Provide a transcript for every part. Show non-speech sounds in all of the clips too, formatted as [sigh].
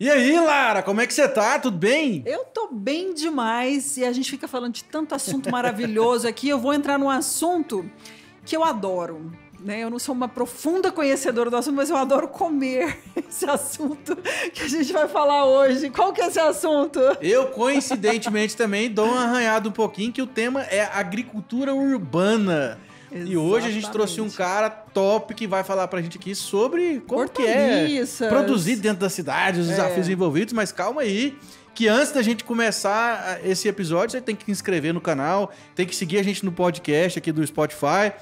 E aí, Lara, como é que você tá? Tudo bem? Eu tô bem demais e a gente fica falando de tanto assunto maravilhoso aqui. Eu vou entrar num assunto que eu adoro. Né? Eu não sou uma profunda conhecedora do assunto, mas eu adoro comer [laughs] esse assunto que a gente vai falar hoje. Qual que é esse assunto? Eu, coincidentemente, também dou uma arranhada um pouquinho que o tema é agricultura urbana. Exatamente. E hoje a gente trouxe um cara top que vai falar pra gente aqui sobre como que é produzir dentro da cidade, os é. desafios envolvidos, mas calma aí que antes da gente começar ah, esse episódio, você tem que se inscrever no canal, tem que seguir a gente no podcast aqui do Spotify,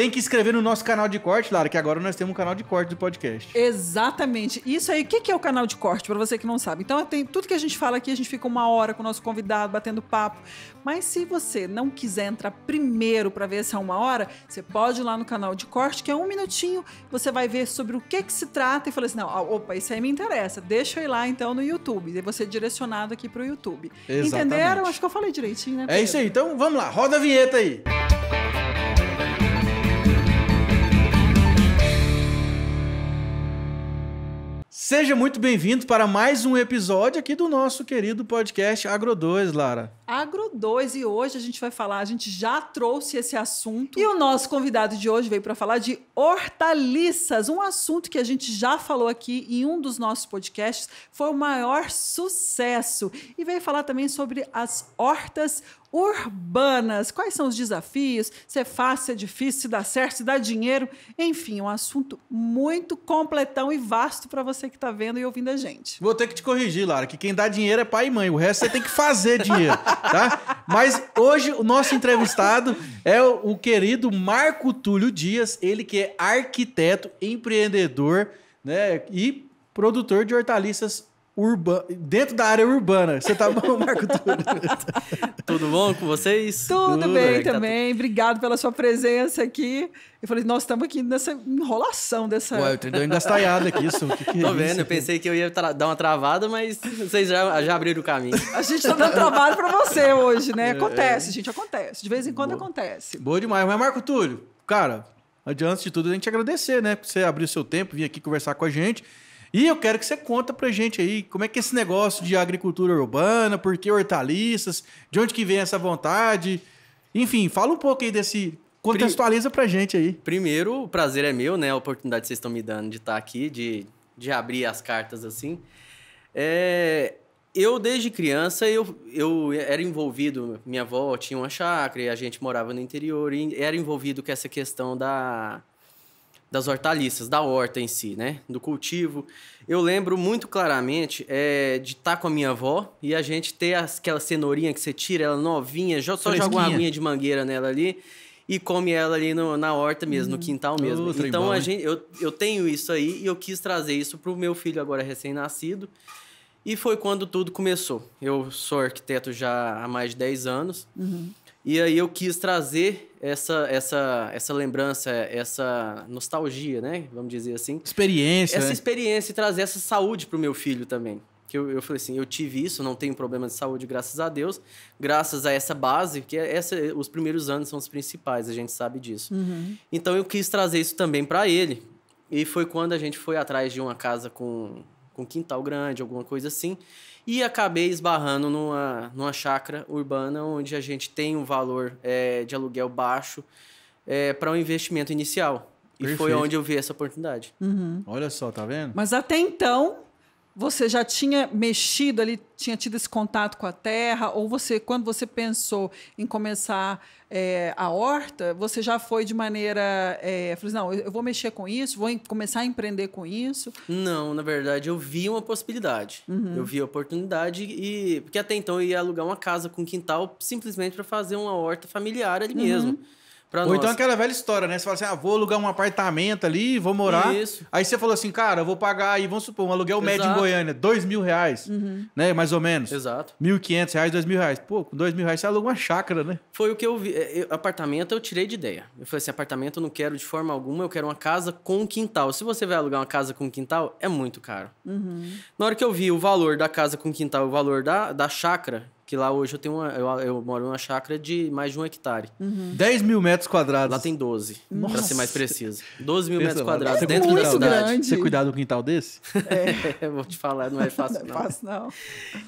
tem que escrever no nosso canal de corte, Lara, que agora nós temos um canal de corte do podcast. Exatamente. Isso aí, o que, é o canal de corte, para você que não sabe? Então, tem tudo que a gente fala aqui, a gente fica uma hora com o nosso convidado, batendo papo. Mas se você não quiser entrar primeiro para ver essa uma hora, você pode ir lá no canal de corte, que é um minutinho, você vai ver sobre o que, que se trata e fala assim: não, ah, opa, isso aí me interessa, deixa eu ir lá então no YouTube. E você é direcionado aqui para o YouTube. Exatamente. Entenderam? Acho que eu falei direitinho, né? Pedro? É isso aí. Então vamos lá, roda a vinheta aí. Música Seja muito bem-vindo para mais um episódio aqui do nosso querido podcast Agro 2, Lara. Agro 2 e hoje a gente vai falar, a gente já trouxe esse assunto e o nosso convidado de hoje veio para falar de hortaliças, um assunto que a gente já falou aqui em um dos nossos podcasts, foi o maior sucesso e veio falar também sobre as hortas urbanas. Quais são os desafios? Se é fácil, se é difícil, se dá certo, se dá dinheiro. Enfim, um assunto muito completão e vasto para você que está vendo e ouvindo a gente. Vou ter que te corrigir, Lara, que quem dá dinheiro é pai e mãe. O resto você tem que fazer dinheiro, tá? Mas hoje o nosso entrevistado é o, o querido Marco Túlio Dias, ele que é arquiteto, empreendedor, né? E produtor de hortaliças urbana, dentro da área urbana. Você tá bom, Marco Túlio? [laughs] Tudo bom com vocês? Tudo, Tudo bem é também. Tá... Obrigado pela sua presença aqui. Eu falei, nós estamos aqui nessa enrolação dessa. Ué, eu trem deu engastalhada aqui, isso. O que, que é Tô vendo, eu pensei que eu ia dar uma travada, mas vocês já, já abriram o caminho. [laughs] A gente tá dando trabalho para você hoje, né? É. Acontece, é. gente, acontece. De vez em quando Boa. acontece. Boa demais. Mas, Marco Túlio, cara, antes de tudo, a gente agradecer, né? Por você abrir o seu tempo, vir aqui conversar com a gente. E eu quero que você conta pra gente aí como é que é esse negócio de agricultura urbana, por que hortaliças, de onde que vem essa vontade. Enfim, fala um pouco aí desse. Contextualiza pra gente aí. Primeiro, o prazer é meu, né? A oportunidade que vocês estão me dando de estar tá aqui, de, de abrir as cartas assim. É, eu, desde criança, eu, eu era envolvido. Minha avó tinha uma chácara e a gente morava no interior. E era envolvido com essa questão da, das hortaliças, da horta em si, né? Do cultivo. Eu lembro muito claramente é, de estar tá com a minha avó e a gente ter as, aquela cenourinha que você tira, ela novinha, só, só joga uma aguinha de mangueira nela ali e come ela ali no, na horta mesmo, hum, no quintal mesmo. então a gente, eu, eu tenho isso aí e eu quis trazer isso para o meu filho agora recém-nascido. E foi quando tudo começou. Eu sou arquiteto já há mais de 10 anos. Uhum. E aí eu quis trazer essa, essa, essa lembrança, essa nostalgia, né? Vamos dizer assim. Experiência. Essa né? experiência e trazer essa saúde para o meu filho também. Que eu, eu falei assim, eu tive isso, não tenho problema de saúde, graças a Deus. Graças a essa base, que é essa, os primeiros anos são os principais, a gente sabe disso. Uhum. Então eu quis trazer isso também para ele. E foi quando a gente foi atrás de uma casa com, com quintal grande, alguma coisa assim e acabei esbarrando numa, numa chácara urbana onde a gente tem um valor é, de aluguel baixo é, para um investimento inicial. E Perfeito. foi onde eu vi essa oportunidade. Uhum. Olha só, tá vendo? Mas até então, você já tinha mexido ali, tinha tido esse contato com a terra, ou você, quando você pensou em começar é, a horta, você já foi de maneira, é, falou, assim, não, eu vou mexer com isso, vou começar a empreender com isso? Não, na verdade, eu vi uma possibilidade, uhum. eu vi a oportunidade e porque até então eu ia alugar uma casa com quintal simplesmente para fazer uma horta familiar ali uhum. mesmo. Pra Ou então nós. então aquela velha história, né? Você fala assim, ah, vou alugar um apartamento ali, vou morar. Isso. Aí você falou assim, cara, eu vou pagar aí, vamos supor, um aluguel Exato. médio em Goiânia, dois mil reais, uhum. né? Mais ou menos. Exato. Mil quinhentos reais, dois mil reais. Pô, com dois mil reais você aluga uma chácara, né? Foi o que eu vi. É, apartamento eu tirei de ideia. Eu falei assim, apartamento eu não quero de forma alguma, eu quero uma casa com quintal. Se você vai alugar uma casa com quintal, é muito caro. Uhum. Na hora que eu vi o valor da casa com quintal, o valor da, da chácara, que lá hoje eu tenho uma, eu, eu moro em uma chácara de mais de um hectare. Uhum. 10 mil metros quadrados. Lá tem 12, Nossa. pra ser mais preciso. 12 mil Pensa, metros quadrados é dentro da cidade. Grande. Você cuidar do quintal desse? É, [laughs] vou te falar, não é, é fácil não. não é fácil não.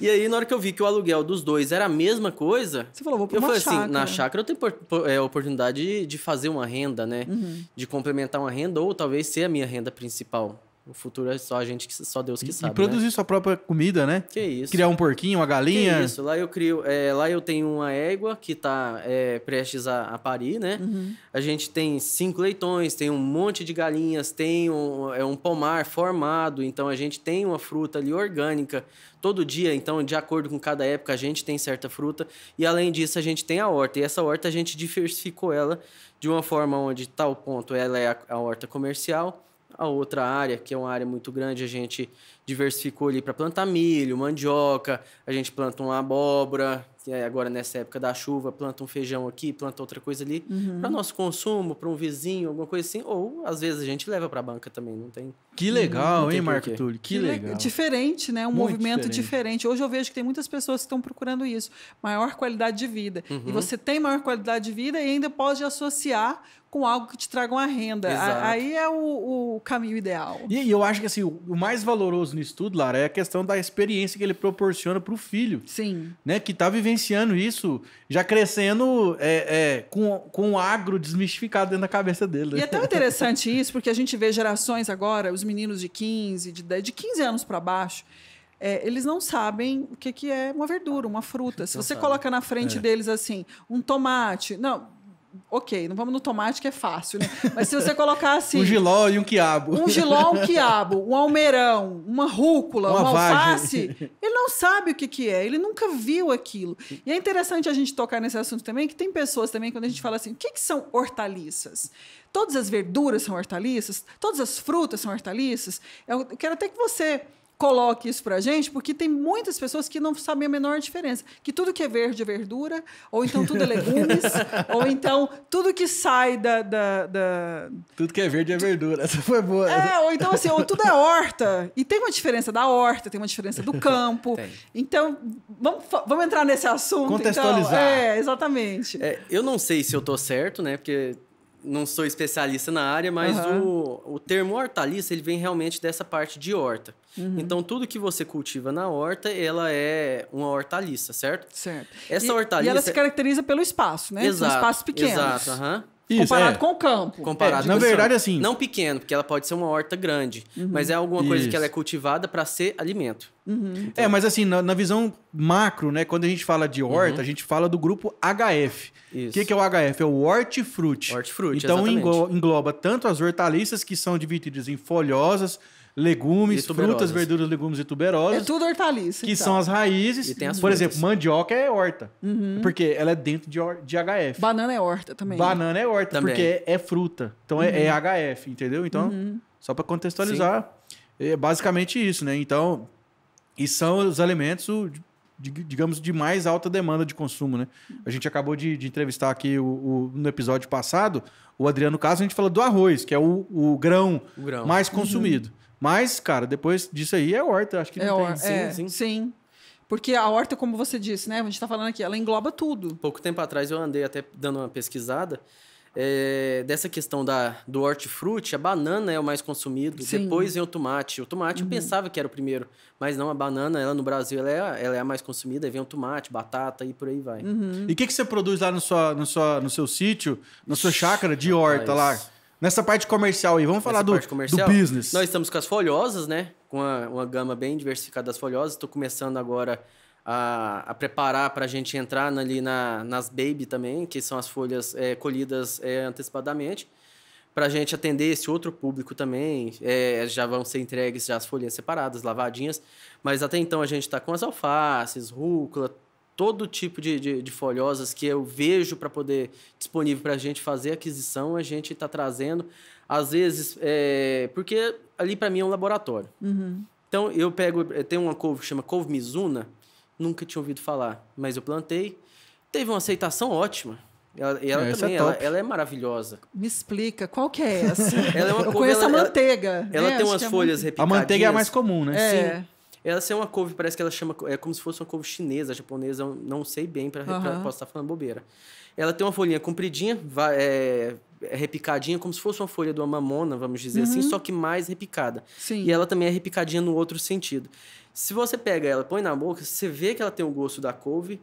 E aí, na hora que eu vi que o aluguel dos dois era a mesma coisa... Você falou, vou pra Eu falei assim, chácara. assim, na chácara eu tenho é, oportunidade de, de fazer uma renda, né? Uhum. De complementar uma renda ou talvez ser a minha renda principal. O futuro é só a gente que só Deus que e, sabe. E né? produzir né? sua própria comida, né? Que isso. Criar um porquinho, uma galinha. Que isso. Lá eu crio, é, lá eu tenho uma égua que está é, prestes a, a, parir, né? Uhum. A gente tem cinco leitões, tem um monte de galinhas, tem um, é um pomar formado, então a gente tem uma fruta ali orgânica todo dia, então de acordo com cada época a gente tem certa fruta e além disso a gente tem a horta e essa horta a gente diversificou ela de uma forma onde tal ponto ela é a, a horta comercial a outra área, que é uma área muito grande, a gente diversificou ali para plantar milho, mandioca, a gente planta uma abóbora, que é agora nessa época da chuva, planta um feijão aqui, planta outra coisa ali, uhum. para nosso consumo, para um vizinho, alguma coisa assim, ou às vezes a gente leva para a banca também, não tem. Que legal, hein, Marco Túlio? Que, que legal. Diferente, né? Um Muito movimento diferente. diferente. Hoje eu vejo que tem muitas pessoas que estão procurando isso, maior qualidade de vida. Uhum. E você tem maior qualidade de vida e ainda pode associar com algo que te traga uma renda. Exato. Aí é o, o caminho ideal. E, e eu acho que assim, o mais valoroso no estudo, Lara, é a questão da experiência que ele proporciona para o filho. Sim. Né, que está vivenciando isso, já crescendo é, é, com, com o agro desmistificado dentro da cabeça dele. Né? E é tão interessante isso, porque a gente vê gerações agora, os meninos de 15, de, 10, de 15 anos para baixo, é, eles não sabem o que, que é uma verdura, uma fruta. Se você coloca na frente é. deles assim, um tomate. Não ok, não vamos no tomate que é fácil, né? Mas se você colocasse. Assim, um giló e um quiabo. Um giló, um [laughs] quiabo, um almeirão, uma rúcula, uma, uma alface, [laughs] ele não sabe o que, que é, ele nunca viu aquilo. E é interessante a gente tocar nesse assunto também, que tem pessoas também, quando a gente fala assim, o que, que são hortaliças? Todas as verduras são hortaliças? Todas as frutas são hortaliças? Eu quero até que você coloque isso para gente, porque tem muitas pessoas que não sabem a menor diferença. Que tudo que é verde é verdura, ou então tudo é legumes, [laughs] ou então tudo que sai da, da, da... Tudo que é verde é verdura, essa foi boa. É, ou então assim, ou tudo é horta. E tem uma diferença da horta, tem uma diferença do campo. Tem. Então, vamos, vamos entrar nesse assunto. Então? Contextualizar. Então. É, exatamente. É, eu não sei se eu tô certo, né? Porque não sou especialista na área, mas uhum. o, o termo hortaliça ele vem realmente dessa parte de horta. Uhum. Então, tudo que você cultiva na horta, ela é uma hortaliça, certo? Certo. Essa e, hortaliça... E ela se caracteriza pelo espaço, né? Exato. São espaços pequenos. Exato, aham. Uhum. Isso, comparado é. com o campo. Comparado é, na com verdade, assim. Não pequeno, porque ela pode ser uma horta grande, uhum. mas é alguma coisa Isso. que ela é cultivada para ser alimento. Uhum. Então... É, mas assim, na, na, visão macro, né? Quando a gente fala de horta, uhum. a gente fala do grupo HF. O que, que é o HF? É o hortifruti. Hortifruti, Então engloba tanto as hortaliças que são divididas em folhosas, legumes, frutas, verduras, legumes e tuberosas. É tudo hortaliça. Que então. são as raízes. E tem as Por frutas. exemplo, mandioca é horta. Uhum. Porque ela é dentro de, de HF. Banana é horta também. Banana é horta, também. porque é, é fruta. Então uhum. é, é, HF, uhum. entendeu? Então, uhum. só para contextualizar, Sim. é basicamente isso, né? Então, e são os alimentos digamos, de mais alta demanda de consumo, né? A gente acabou de, de entrevistar aqui o, o, no episódio passado o Adriano Caso, a gente falou do arroz, que é o, o, grão, o grão, mais uhum. consumido. Uhum. Mas, cara, depois disso aí é horta, acho que é não tem. Sim, é, sim. sim. Porque a horta, como você disse, né? A gente está falando aqui, ela engloba tudo. Pouco tempo atrás eu andei até dando uma pesquisada. É, dessa questão da, do hortifruti, a banana é o mais consumido, Sim. depois vem o tomate. O tomate uhum. eu pensava que era o primeiro, mas não, a banana, ela no Brasil, ela é, ela é a mais consumida, aí vem o tomate, batata e por aí vai. Uhum. E o que, que você produz lá no, sua, no, sua, no seu sítio, na sua chácara de horta Rapaz. lá? Nessa parte comercial aí, vamos falar do, do, business. Nós estamos com as folhosas, né? Com uma, uma gama bem diversificada das folhosas. Estou começando agora a, a preparar para a gente entrar ali na, nas baby também, que são as folhas é, colhidas é, antecipadamente para a gente atender esse outro público também. É, já vão ser entregues já as folhas separadas, lavadinhas. Mas até então a gente está com as alfaces, rúcula, todo tipo de, de, de folhosas que eu vejo para poder disponível para a gente fazer aquisição, a gente está trazendo. Às vezes, é, porque ali para mim é um laboratório. Uhum. Então eu pego, é, tem uma couve que chama couve Mizuna, nunca tinha ouvido falar, mas eu plantei. Teve uma aceitação ótima. Ela, e ela é, também, é ela, ela, é maravilhosa. Me explica, qual que é essa? [laughs] ela é uma eu couve, conheço ela, a manteiga. Ela, né? tem umas é folhas é manteiga. repicadinhas. A manteiga é a mais comum, né? É. Sim. Ela é uma couve, parece que ela chama. É como se fosse uma couve chinesa, japonesa, não sei bem, para uhum. posso estar tá falando bobeira. Ela tem uma folhinha compridinha, vai, é, é, repicadinha, como se fosse uma folha de uma mamona, vamos dizer assim, uhum. assim, só que mais repicada. Sim. E ela também é repicadinha no outro sentido. Se você pega ela, põe na boca, você vê que ela tem o gosto da couve,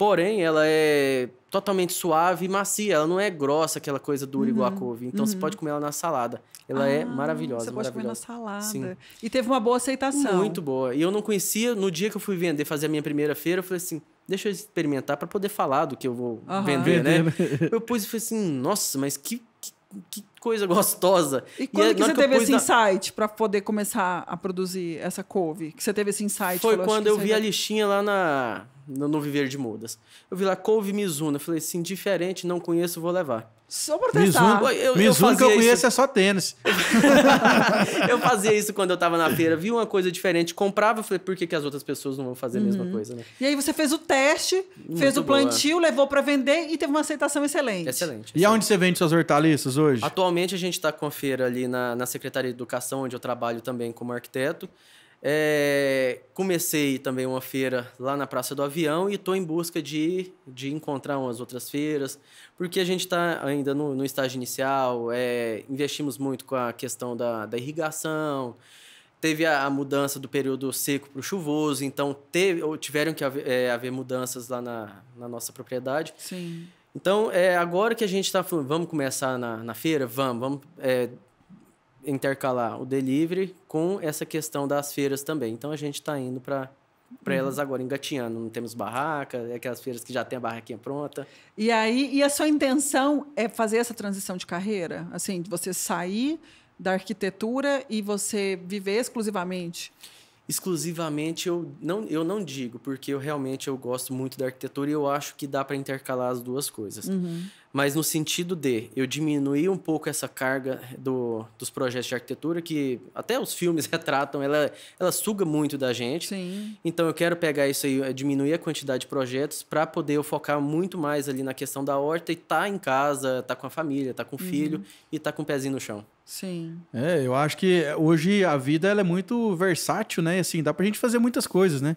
Porém, ela é totalmente suave e macia. Ela não é grossa, aquela coisa dura uhum. igual a couve. Então uhum. você pode comer ela na salada. Ela é ah, é maravilhosa. Você pode maravilhosa. comer na salada. Sim. E teve uma boa aceitação. Muito boa. E eu não conhecia. No dia que eu fui vender, fazer a minha primeira feira, eu falei assim. Deixa eu experimentar para poder falar do que eu vou uhum. vender, né? [laughs] eu pus e falei assim, nossa, mas que, que, que coisa gostosa. E quando e que você teve esse insight na... para poder começar a produzir essa couve? Que você teve esse insight? Foi quando eu vi a lixinha lá na, no, Viver de Mudas. Eu vi lá couve Mizuno. Eu falei assim, diferente, não conheço, vou levar. Só pra testar. Mizuno, eu, Mizuno eu que eu conheço isso. é só tênis. [laughs] eu fazia isso quando eu tava na feira. Vi uma coisa diferente, comprava. Falei, por que, que as outras pessoas não vão fazer a mesma uhum. coisa, né? E aí você fez o teste, Muito fez o plantio, levou para vender e teve uma aceitação excelente. Excelente. E aonde você vende suas hortaliças hoje? Atualmente a gente tá com a feira ali na, na Secretaria de Educação, onde eu trabalho também como arquiteto. É, comecei também uma feira lá na Praça do Avião e estou em busca de, de encontrar umas outras feiras, porque a gente está ainda no, no, estágio inicial, é, investimos muito com a questão da, da irrigação, teve a, a, mudança do período seco para o chuvoso, então teve, ou tiveram que haver, é, haver mudanças lá na, na nossa propriedade. Sim. Então, é, agora que a gente está falando, vamos começar na, na feira? Vamos, vamos é, intercalar o delivery com essa questão das feiras também. Então a gente está indo para para elas uhum. agora engatinhando. Não temos barraca, é aquelas feiras que já tem a barraquinha pronta. E aí, e a sua intenção é fazer essa transição de carreira? Assim, você sair da arquitetura e você viver exclusivamente? Exclusivamente eu não, eu não digo, porque eu realmente eu gosto muito da arquitetura e eu acho que dá para intercalar as duas coisas. Uhum mas no sentido de eu diminuir um pouco essa carga do, dos projetos de arquitetura, que até os filmes [laughs] retratam, ela, ela suga muito da gente. Sim. Então eu quero pegar isso aí, eh, diminuir a quantidade de projetos para poder eu focar muito mais ali na questão da horta e tá em casa, tá com a família, tá com o uhum. filho e tá com o pezinho no chão. Sim. É, eu acho que eh, hoje a vida ela é muito versátil, né? Assim, dá pra gente fazer muitas coisas, né?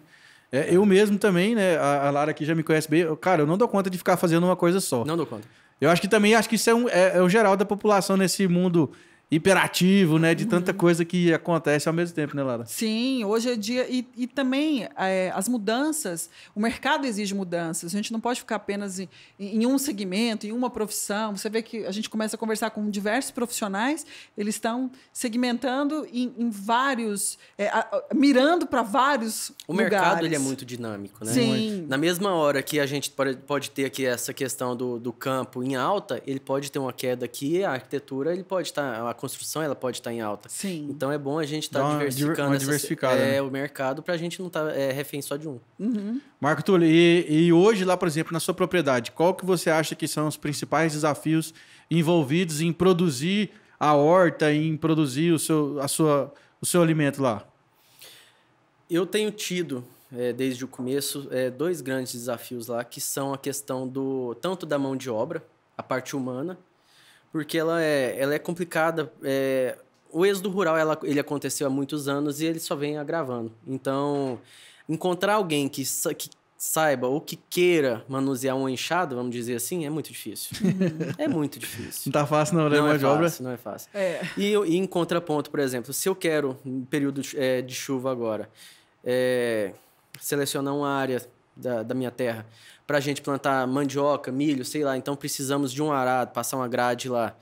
É, eu mesmo também, né? A, a Lara aqui já me conhece bem. Cara, eu não dou conta de ficar fazendo uma coisa só. Não dou conta. Eu acho que também acho que isso é, um, é, é o geral da população nesse mundo hiperativo, né? De tanta uhum. coisa que acontece ao mesmo tempo, né, Lara? Sim, hoje é dia. E, e também é, as mudanças, o mercado exige mudanças. A gente não pode ficar apenas em, em, um segmento, em uma profissão. Você vê que a gente começa a conversar com diversos profissionais, eles estão segmentando em, em vários, é, a, mirando para vários. O lugares. mercado ele é muito dinâmico, né? Sim. Muito. Na mesma hora que a gente pode, ter aqui essa questão do, do campo em alta, ele pode ter uma queda aqui, a arquitetura ele pode estar a construção ela pode estar tá em alta. Sim. Então é bom a gente tá estar diversificando uma é, né? o mercado para a gente não estar tá, é, refém só de um. Uhum. Marco Tulio e, e, hoje lá, por exemplo, na sua propriedade, qual que você acha que são os principais desafios envolvidos em produzir a horta, em produzir o seu, a sua, o seu alimento lá? Eu tenho tido é, desde o começo é, dois grandes desafios lá que são a questão do tanto da mão de obra, a parte humana porque ela é, ela é complicada. É, o êxodo rural ela, ele aconteceu há muitos anos e ele só vem agravando. Então, encontrar alguém que, que saiba ou que queira manusear um enxada, vamos dizer assim, é muito difícil. [laughs] é muito difícil. Não tá fácil, não, né? Não é fácil, obra. não é fácil. É. E, e, em contraponto, por exemplo, se eu quero, em período é, de chuva agora, é, selecionar uma área da, da minha terra para a gente plantar mandioca, milho, sei lá. Então precisamos de um arado, passar uma grade lá.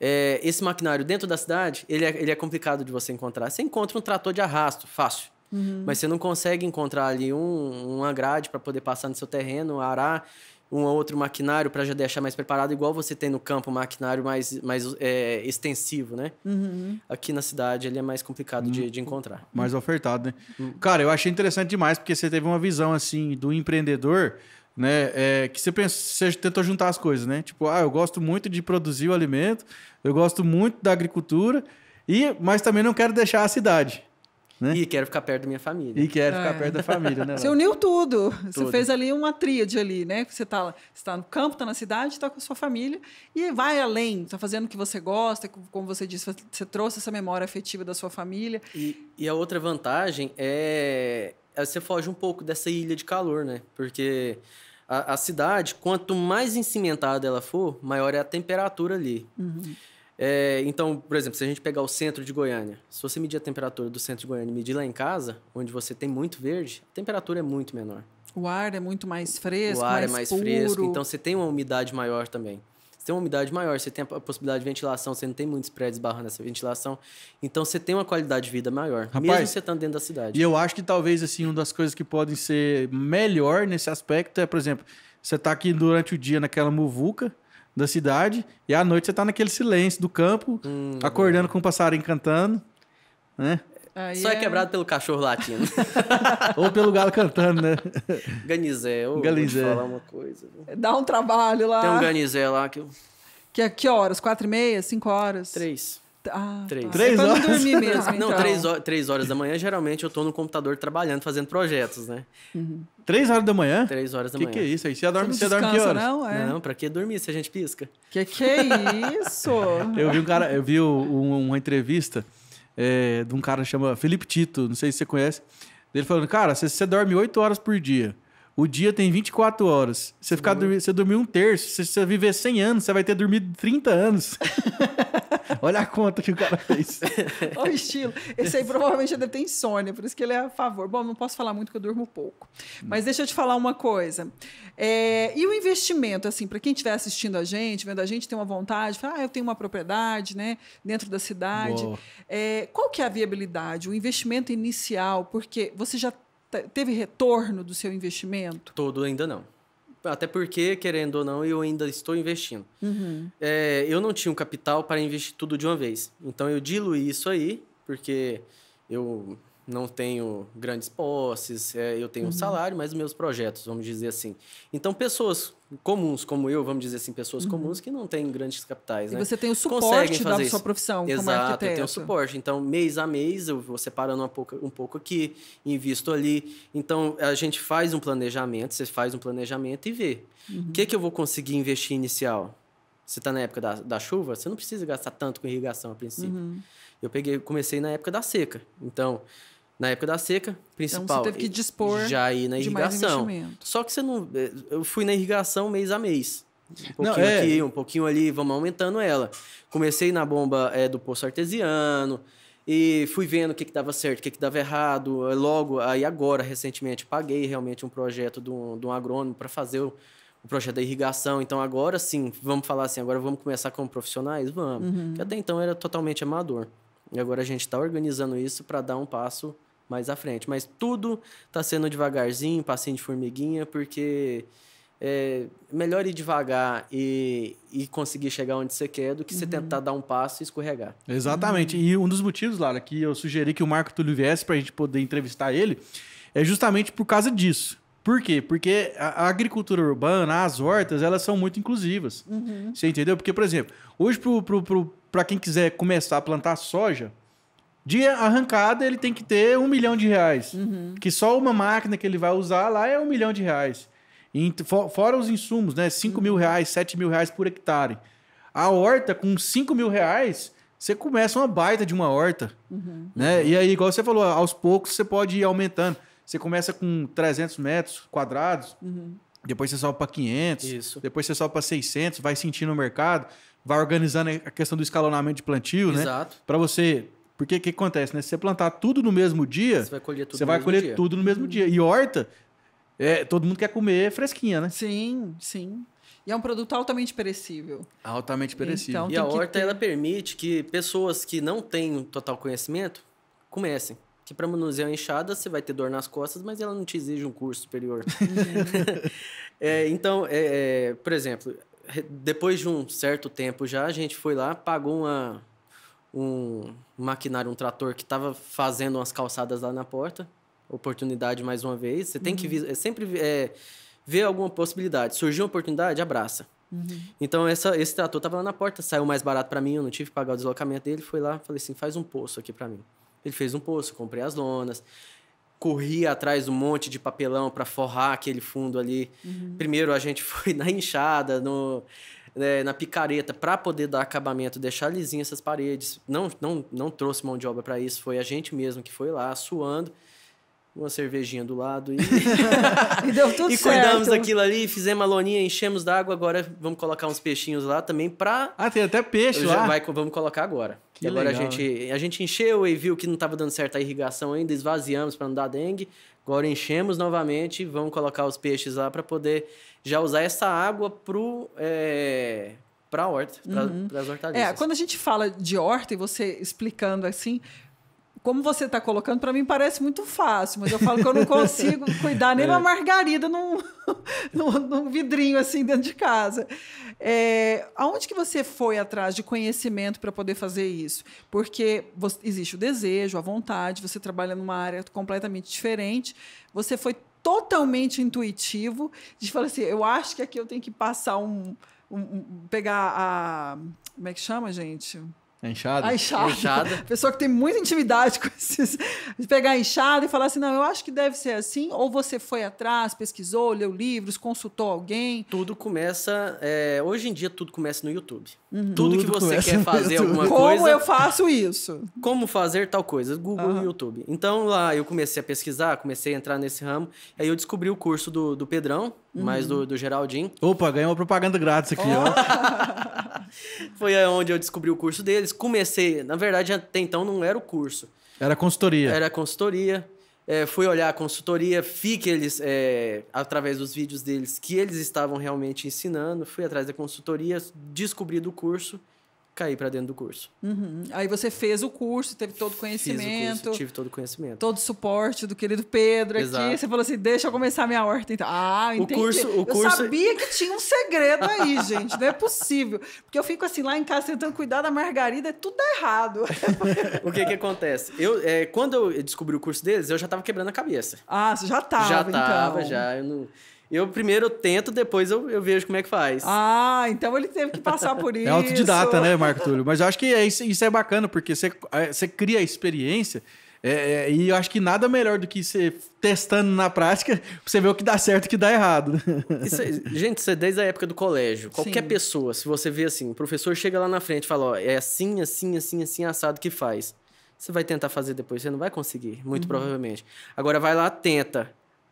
É, esse maquinário dentro da cidade, ele é, ele é complicado de você encontrar. Você encontra um trator de arrasto, fácil. Uhum. Mas você não consegue encontrar ali um, uma grade para poder passar no seu terreno, arar um outro maquinário para já deixar mais preparado, igual você tem no campo, um maquinário mais, mais é, extensivo, né? Uhum. Aqui na cidade ele é mais complicado uhum. de, de, encontrar. Mais ofertado, né? Hum. Cara, eu achei interessante demais, porque você teve uma visão assim do empreendedor né? É, que você pensa, você tentou juntar as coisas, né? Tipo, ah, eu gosto muito de produzir o alimento, eu gosto muito da agricultura, e mas também não quero deixar a cidade. Né? E quero ficar perto da minha família. E quero é. ficar perto da família, né? [laughs] Você uniu tudo. tudo. Você fez ali uma tríade ali, né? Você está tá no campo, está na cidade, está com a sua família e vai além. Está fazendo o que você gosta, como você disse, você trouxe essa memória afetiva da sua família. E, e a outra vantagem é, é você foge um pouco dessa ilha de calor, né? Porque a, a, cidade, quanto mais encimentada ela for, maior é a temperatura ali. Uhum. É, então, por exemplo, se a gente pegar o centro de Goiânia, se você medir a temperatura do centro de Goiânia e medir lá em casa, onde você tem muito verde, a temperatura é muito menor. O ar é muito mais fresco, o ar mais é mais puro. fresco, então você tem uma umidade maior também. Você tem uma umidade maior, você tem a possibilidade de ventilação, você não tem muitos prédios barrando essa ventilação. Então você tem uma qualidade de vida maior, Rapaz, mesmo você estando dentro da cidade. E eu acho que talvez, assim, uma das coisas que podem ser melhor nesse aspecto é, por exemplo, você está aqui durante o dia naquela muvuca da cidade e à noite você está naquele silêncio do campo, hum, acordando é. com o passarinho cantando, né? Aí Só é... é... quebrado pelo cachorro latindo. [laughs] ou pelo galo cantando, né? [laughs] Ganizé, ou Ganizé. vou te falar uma coisa. Dá um trabalho lá. Tem um ganizé lá que eu... Que é que horas? Quatro e meia? Cinco horas? Três. Ah, tá. três. Três horas? Não, dormir mesmo, [laughs] não então. três, três horas da manhã, geralmente eu tô no computador trabalhando, fazendo projetos, né? Uhum. Três horas da manhã? Três horas da que manhã. Que que é isso aí? Você dorme, você, você dorme que horas? Não, é. não, pra que dormir se a gente pisca? Que que é isso? eu vi um cara, eu vi um, uma entrevista é, de um cara que chama Felipe Tito, não sei se você conhece. Ele falando, cara, você, você dorme 8 horas por dia. O dia tem 24 horas. Você ficar você dormir um terço, se você viver 100 anos, você vai ter dormido 30 anos. [laughs] Olha a conta que o cara fez. [laughs] Olha o estilo. Esse aí provavelmente já deve insônia, por isso que ele é a favor. Bom, não posso falar muito que eu durmo pouco. Mas deixa eu te falar uma coisa. É, e o investimento, assim, para quem estiver assistindo a gente, vendo a gente, tem uma vontade, fala, ah, eu tenho uma propriedade, né, dentro da cidade. É, qual que é a viabilidade, o investimento inicial? Porque você já teve retorno do seu investimento? Todo ainda não. Até porque, querendo ou não, eu ainda estou investindo. Uhum. É, eu não tinha um capital para investir tudo de uma vez. Então eu diluí isso aí, porque eu não tenho grandes posses, é, eu tenho uhum. um salário, mas meus projetos, vamos dizer assim. Então, pessoas comuns como eu, vamos dizer assim, pessoas uhum. comuns que não têm grandes capitais. E né? você tem o suporte da sua profissão Exato, como arquiteto. eu tenho suporte. Então, mês a mês, eu vou separando um pouco, um pouco aqui, invisto ali. Então, a gente faz um planejamento, você faz um planejamento e vê. O uhum. que, que eu vou conseguir investir inicial? Você está na época da, da chuva, você não precisa gastar tanto com irrigação a princípio. Uhum. Eu peguei, comecei na época da seca. Então, na época da seca principal. Então você teve que dispor já ir na irrigação. Só que você não. Eh, eu fui na irrigação mês a mês. Um pouquinho não, é... aqui, um pouquinho ali, vamos aumentando ela. Comecei na bomba é, do poço artesiano e fui vendo o que, que dava certo, o que, que dava errado. Eh, logo, aí agora, recentemente, paguei realmente um projeto de um, de um agrônomo para fazer o, o, projeto da irrigação. Então, agora sim, vamos falar assim, agora vamos começar como profissionais? Vamos. Uhum. Que até então era totalmente amador. E agora a gente está organizando isso para dar um passo mais à frente. Mas tudo está sendo devagarzinho, passinho de formiguinha, porque é melhor ir devagar e, e conseguir chegar onde você quer do que uhum. você tentar dar um passo e escorregar. Exatamente. Uhum. E um dos motivos, Lara, que eu sugeri que o Marco Túlio viesse para a gente poder entrevistar ele é justamente por causa disso. Por quê? Porque a agricultura urbana, as hortas, elas são muito inclusivas. Uhum. Você entendeu? Porque, por exemplo, hoje para quem quiser começar a plantar soja, de arrancada, ele tem que ter um milhão de reais. Uhum. Que só uma máquina que ele vai usar lá é um milhão de reais. E, for, fora os insumos, né? cinco uhum. mil reais, sete mil reais por hectare. A horta, com cinco mil reais, você começa uma baita de uma horta. Uhum. Né? E aí, igual você falou, aos poucos você pode ir aumentando. Você começa com 300 metros quadrados, uhum. depois você sobe para 500, Isso. depois você sobe para 600, vai sentindo o mercado, vai organizando a questão do escalonamento de plantio, né? Exato. né? Para você porque o que acontece, né? Se você plantar tudo no mesmo dia, você vai colher tudo, no, vai mesmo colher tudo no, mesmo uhum. dia. E horta, é, todo mundo quer comer fresquinha, né? Sim, sim. E é um produto altamente perecível. Altamente então, perecível. Então, e a horta, ter... ela permite que pessoas que não têm total conhecimento comecem. Que para manusear a enxada, você vai ter dor nas costas, mas ela não te exige um curso superior. Uhum. [laughs] é, então, é, é por exemplo, depois de um certo tempo já, a gente foi lá, pagou uma um maquinário, um trator que estava fazendo umas calçadas lá na porta. Oportunidade mais uma vez. Você uhum. tem que uhum. é, sempre é, ver alguma possibilidade. Surgiu uma oportunidade, abraça. Uhum. Então, essa, esse trator estava lá na porta, saiu mais barato para mim, eu não tive que pagar o deslocamento dele. Foi lá, falei assim: faz um poço aqui para mim. Ele fez um poço, comprei as lonas, corri atrás um monte de papelão para forrar aquele fundo ali. Uhum. Primeiro a gente [laughs] foi na enxada, no, é, na picareta para poder dar acabamento, deixar lisinha essas paredes. Não, não, não trouxe mão de obra para isso, foi a gente mesmo que foi lá suando. Uma cervejinha do lado e. [laughs] e deu tudo certo. [laughs] E cuidamos daquilo ali, fizemos a loninha, enchemos d'água. Agora vamos colocar uns peixinhos lá também para Ah, tem até peixe Eu lá. Vai, vamos colocar agora. Que agora legal, a gente, a gente encheu e viu que não estava dando certo a irrigação ainda, esvaziamos para não dar dengue. Agora enchemos novamente, e vamos colocar os peixes lá para poder já usar essa água pro é, para a horta, uhum. para as é, hortaliças. É, quando a gente fala de horta e você explicando assim, como você está colocando, para mim parece muito fácil, mas eu falo que eu não consigo [laughs] cuidar nem é. uma margarida num, [laughs] num, num, vidrinho assim dentro de casa. É, aonde que você foi atrás de conhecimento para poder fazer isso? Porque você, existe o desejo, a vontade, você trabalha numa área completamente diferente, você foi totalmente intuitivo de falar assim, eu acho que aqui eu tenho que passar um, um, um pegar a como é que chama, gente? A é enxada. A enxada. É enxada. [laughs] Pessoa que tem muita intimidade com esses. Pegar a enxada e falar assim: não, eu acho que deve ser assim. Ou você foi atrás, pesquisou, leu livros, consultou alguém. Tudo começa. É, hoje em dia, tudo começa no YouTube. Uhum. Tudo, tudo, que você quer fazer alguma Como coisa. Como eu faço isso? [laughs] Como fazer tal coisa? Google uhum. e YouTube. Então lá eu comecei a pesquisar, comecei a entrar nesse ramo. Aí eu descobri o curso do, do Pedrão, uhum. mais do, do Geraldinho. Opa, ganhou uma propaganda grátis aqui, oh. ó. [laughs] Foi onde eu descobri o curso deles. Comecei, na verdade, até então não era o curso. Era consultoria. Era consultoria. É, fui olhar a consultoria, vi que eles, é, através dos vídeos deles, que eles estavam realmente ensinando. Fui atrás da consultoria, descobri do curso caí para dentro do curso. Uhum. Aí você fez o curso, teve todo o conhecimento. Fiz o curso, tive todo o conhecimento. Todo o suporte do querido Pedro Exato. aqui. Você falou assim: deixa eu começar minha horta. Então. Ah, entendi. O curso, o eu sabia que tinha um segredo aí, gente. Não é possível. Porque eu fico assim lá em casa tentando cuidar da margarida, é tudo errado. [laughs] o que que acontece? Eu, é, quando eu descobri o curso deles, eu já tava quebrando a cabeça. Ah, você já tava. Já tava, então. já. Eu não eu primeiro eu tento, depois eu, eu vejo como é que faz. Ah, então ele teve que passar por isso. [laughs] É autodidata, né, Marco Túlio? Mas eu acho que é isso, isso é bacana, porque você, é, você cria a experiência. É, é, e eu acho que nada melhor do que você testando na prática [laughs] pra você ver o que dá certo e o que dá errado. [laughs] Isso, gente, isso é desde a época do colégio. Qualquer Sim. pessoa, se você vê assim, o professor chega lá na frente e fala: ó, é assim, assim, assim, assim, assado que faz. Você vai tentar fazer depois, você não vai conseguir, muito uhum. provavelmente. Agora vai lá, tenta,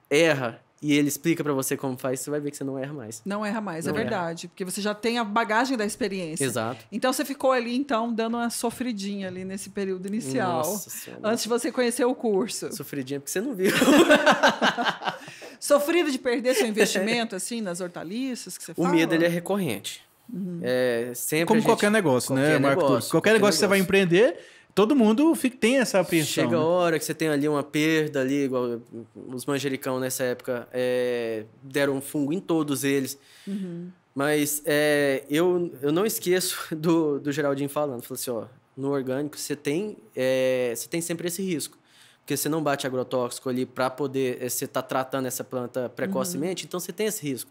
erra, e ele explica para você como faz, você vai ver que você não erra mais. Não erra mais, é não é verdade. Erra. Porque você já tem a bagagem da experiência. Exato. Então você ficou ali, então, dando uma sofridinha ali nesse período inicial. Nossa senhora. Antes de você conhecer o curso. Sofridinha porque você não viu. [laughs] Sofrido de perder seu investimento, assim, nas hortaliças que você o fala? O medo, ele é recorrente. Uhum. É, sempre Como gente... Né, qualquer negócio, qualquer né, Marco? qualquer, qualquer negócio que você vai empreender, todo mundo fica, tem essa apreensão. Chega a né? hora que você tem ali uma perda ali, igual os manjericão nessa época é, deram um fungo em todos eles. Uhum. Mas é, eu, eu não esqueço [laughs] do, do Geraldinho falando, falou assim, ó, no orgânico você tem, é, você tem sempre esse risco. Porque você não bate agrotóxico ali para poder, é, você tá tratando essa planta precocemente, uhum. então você tem esse risco.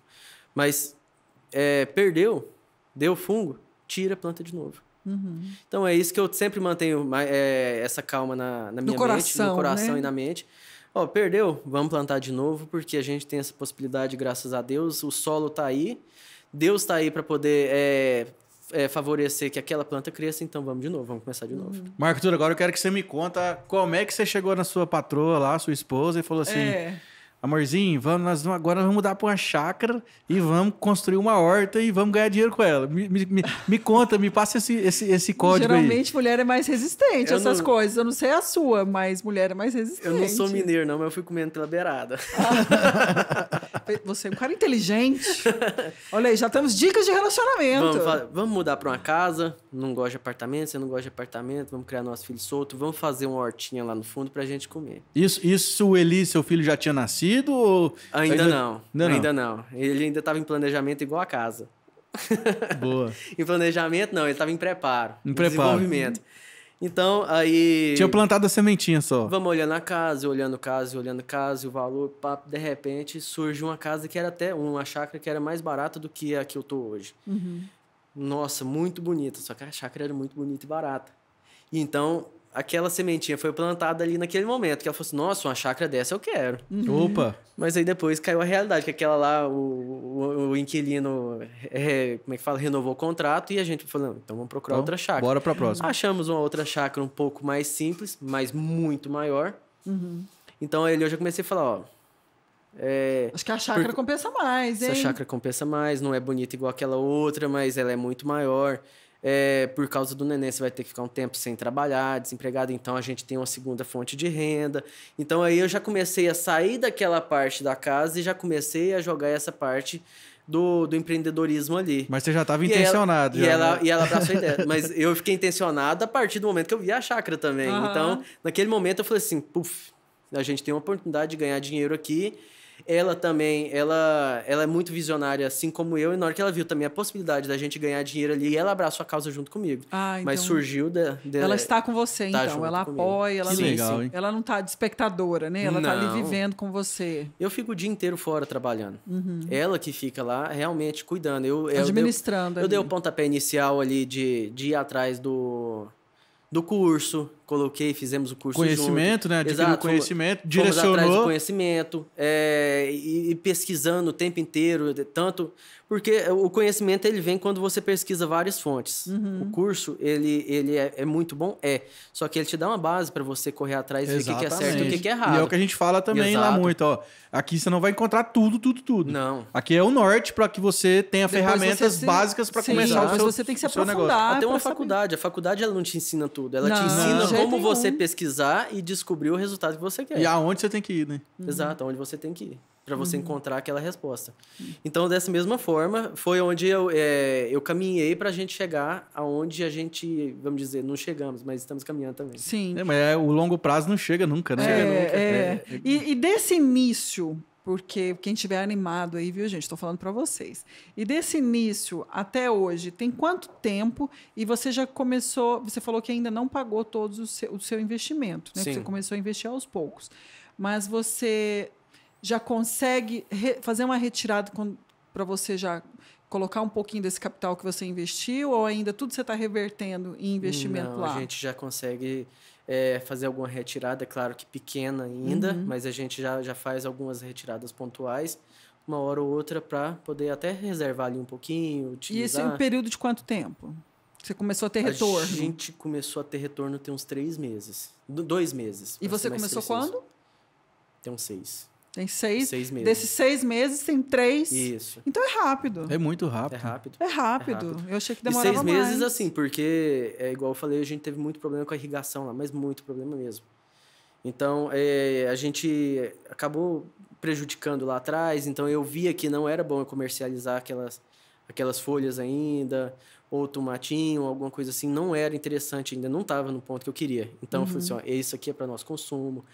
Mas é, perdeu, deu fungo, tira a planta de novo. Uhum. Então é isso que eu sempre mantenho é, essa calma na, na minha coração, mente, no coração né? e na mente. Ó, oh, perdeu, vamos plantar de novo, porque a gente tem essa possibilidade, graças a Deus. O solo está aí, Deus está aí para poder é, é, favorecer que aquela planta cresça, então vamos de novo, vamos começar de novo. Uhum. Marco Tudo, agora eu quero que você me conta como é que você chegou na sua patroa lá, sua esposa, e falou assim. É amorzinho, vamos, nós agora vamos mudar para uma chácara e vamos construir uma horta e vamos ganhar dinheiro com ela. Me, me, me conta, me passa esse, esse, esse código Geralmente aí. mulher é mais resistente eu a essas não... coisas. Eu não sei a sua, mas mulher é mais resistente. Eu não sou mineiro, não, mas eu fui comendo pela beirada. [laughs] Você é um cara inteligente. Olha aí, já temos dicas de relacionamento. Vamos, vamos mudar para uma casa, não gosta de apartamento, você não gosta de apartamento, vamos criar nosso filho solto, vamos fazer uma hortinha lá no fundo para a gente comer. Isso, isso, Eli, seu filho já tinha nascido? vendido? Ou... Ainda, ainda... Não, ainda, não, ainda não. Ele ainda estava em planejamento igual a casa. Boa. [laughs] em planejamento, não, ele estava em preparo. Em preparo. Desenvolvimento. Então, aí. Tinha plantado a sementinha só. Vamos olhando a casa, olhando casa, olhando casa, o valor, papo. De repente surge uma casa que era até uma chácara que era mais barata do que a que eu tô hoje. Uhum. Nossa, muito bonita. Só que a chácara era muito bonita e barata. Então, aquela sementinha foi plantada ali naquele momento, que ela falou assim, nossa, uma chácara dessa eu quero. Uhum. Opa! Mas aí depois caiu a realidade, que aquela lá, o, o, o inquilino, é, como é que fala, renovou o contrato e a gente falou, então vamos procurar então, outra chácara. Bora pra próxima. Achamos uma outra chácara um pouco mais simples, mas muito maior. Uhum. Então ele eu já comecei a falar, ó, é, Acho que a chácara compensa mais, hein? Essa chácara compensa mais, não é bonita igual aquela outra, mas ela é muito maior. É, por causa do neném, você vai ter que ficar um tempo sem trabalhar, desempregado, então a gente tem uma segunda fonte de renda. Então aí eu já comecei a sair daquela parte da casa e já comecei a jogar essa parte do, do empreendedorismo ali. Mas você já estava intencionado. Ela, já, e, ela, né? e ela abraçou a [laughs] ideia. Mas eu fiquei intencionado a partir do momento que eu vi a chácara também. Uhum. Então, naquele momento eu falei assim, puf, a gente tem uma oportunidade de ganhar dinheiro aqui ela também, ela, ela é muito visionária, assim como eu, e na hora que ela viu também a possibilidade da gente ganhar dinheiro ali, ela abraçou a causa junto comigo. Ah, então... Mas surgiu dela. De, ela está com você, tá então. Ela apoia, ela, sim, legal, sim. ela não está de espectadora, né? Ela está ali vivendo com você. Eu fico o dia inteiro fora trabalhando. Uhum. Ela que fica lá realmente cuidando. Eu, eu Administrando. Dei, eu dei o pontapé inicial ali de, de ir atrás do, do curso, coloquei, fizemos o curso Conhecimento, junto. né? Adquiriu Exato, conhecimento, direcionou. Fomos atrás conhecimento é, e, e, pesquisando o tempo inteiro, tanto... Porque o conhecimento, ele vem quando você pesquisa várias fontes. Uhum. O curso, ele, ele é, é, muito bom? É. Só que ele te dá uma base para você correr atrás e ver o que, é certo e o que, é errado. E é o que a gente fala também Exato. lá muito, ó. Aqui você não vai encontrar tudo, tudo, tudo. Não. Aqui é o norte para que você tenha Depois ferramentas você... básicas para começar o seu Mas você tem que se aprofundar. Até uma faculdade. Saber. A faculdade, ela não te ensina tudo. Ela não. te ensina não como nenhum. você pesquisar e descobrir o resultado que você quer. E aonde você tem que ir, né? Uhum. Exato, aonde você tem que ir. Para você uhum. encontrar aquela resposta. Uhum. Então, dessa mesma forma, foi onde eu, é, eu caminhei para a gente chegar aonde a gente, vamos dizer, não chegamos, mas estamos caminhando também. Sim. É, mas é, o longo prazo não chega nunca, né? É, nunca. É. É. E, e desse início, porque quem tiver animado aí, viu, gente? Estou falando para vocês. E desse início até hoje, tem quanto tempo? E você já começou? Você falou que ainda não pagou todo o seu, o seu investimento, né? Sim. você começou a investir aos poucos. Mas você já consegue fazer uma retirada para você já colocar um pouquinho desse capital que você investiu ou ainda tudo você está revertendo em investimento Não, lá? A gente já consegue é, fazer alguma retirada, claro que pequena ainda, uhum. mas a gente já, já faz algumas retiradas pontuais, uma hora ou outra, para poder até reservar ali um pouquinho. Utilizar. E esse é um período de quanto tempo? Você começou a ter retorno? A gente começou a ter retorno tem uns três meses. Dois meses. E você começou quando? Tem uns seis. Tem seis. seis meses. Desses seis meses, tem três. Isso. Então é rápido. É muito rápido. É rápido. É, é rápido. É rápido. Eu achei que demorava mais. E seis mais. meses, assim, porque, é igual eu falei, a gente teve muito problema com a irrigação lá, mas muito problema mesmo. Então, é, a gente acabou prejudicando lá atrás, então eu via que não era bom eu comercializar aquelas, aquelas folhas ainda, ou tomatinho, alguma coisa assim, não era interessante ainda, não estava no ponto que eu queria. Então, uhum. eu falei assim, uhum. ó, é isso aqui é para nosso consumo,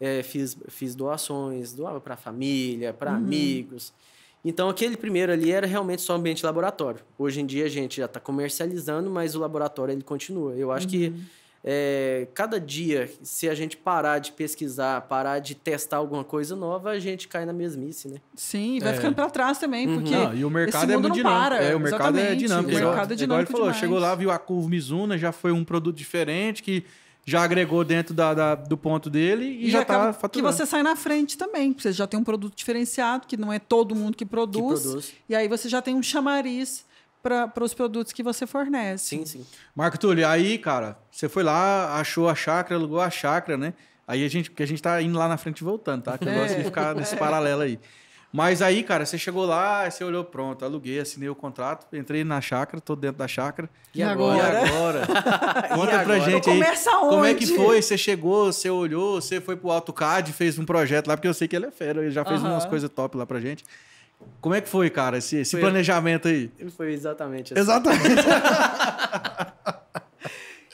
é, fiz, fiz doações, doava para a família, para uhum. amigos. Então, aquele primeiro ali era realmente só ambiente laboratório. Hoje em dia a gente já está comercializando, mas o laboratório ele continua. Eu acho uhum. que é, cada dia, se a gente parar de pesquisar, parar de testar alguma coisa nova, a gente cai na mesmice, né? Sim, vai é. ficando para trás também, uhum. porque não, e o mercado é muito dinâmico. É, o mercado é Exatamente. é dinâmico. O né? mercado é dinâmico. igual ele falou, demais. chegou lá, viu a Curve Mizuna, já foi um produto diferente que já agregou dentro da, da, do ponto dele e, e já está faturando. Que você sai na frente também, porque você já tem um produto diferenciado, que não é todo mundo que produz. Que produz. E aí você já tem um chamariz para os produtos que você fornece. Sim, sim. Marco Túlio, aí, cara, você foi lá, achou a chácara, alugou a chácara, né? Aí a gente, porque a gente está indo lá na frente e voltando, tá? Que eu é. gosto de ficar nesse é. paralelo aí. Mas aí, cara, você chegou lá, você olhou, pronto, aluguei, assinei o contrato, entrei na chácara, tô dentro da chácara. E, agora? E agora? [laughs] Conta e agora? pra gente aí. Como é que foi? Você chegou, você olhou, você foi pro AutoCAD, fez um projeto lá, porque eu sei que ele é fera, ele já fez uhum. umas coisas top lá pra gente. Como é que foi, cara, esse, esse foi, planejamento aí? Foi exatamente assim. Exatamente.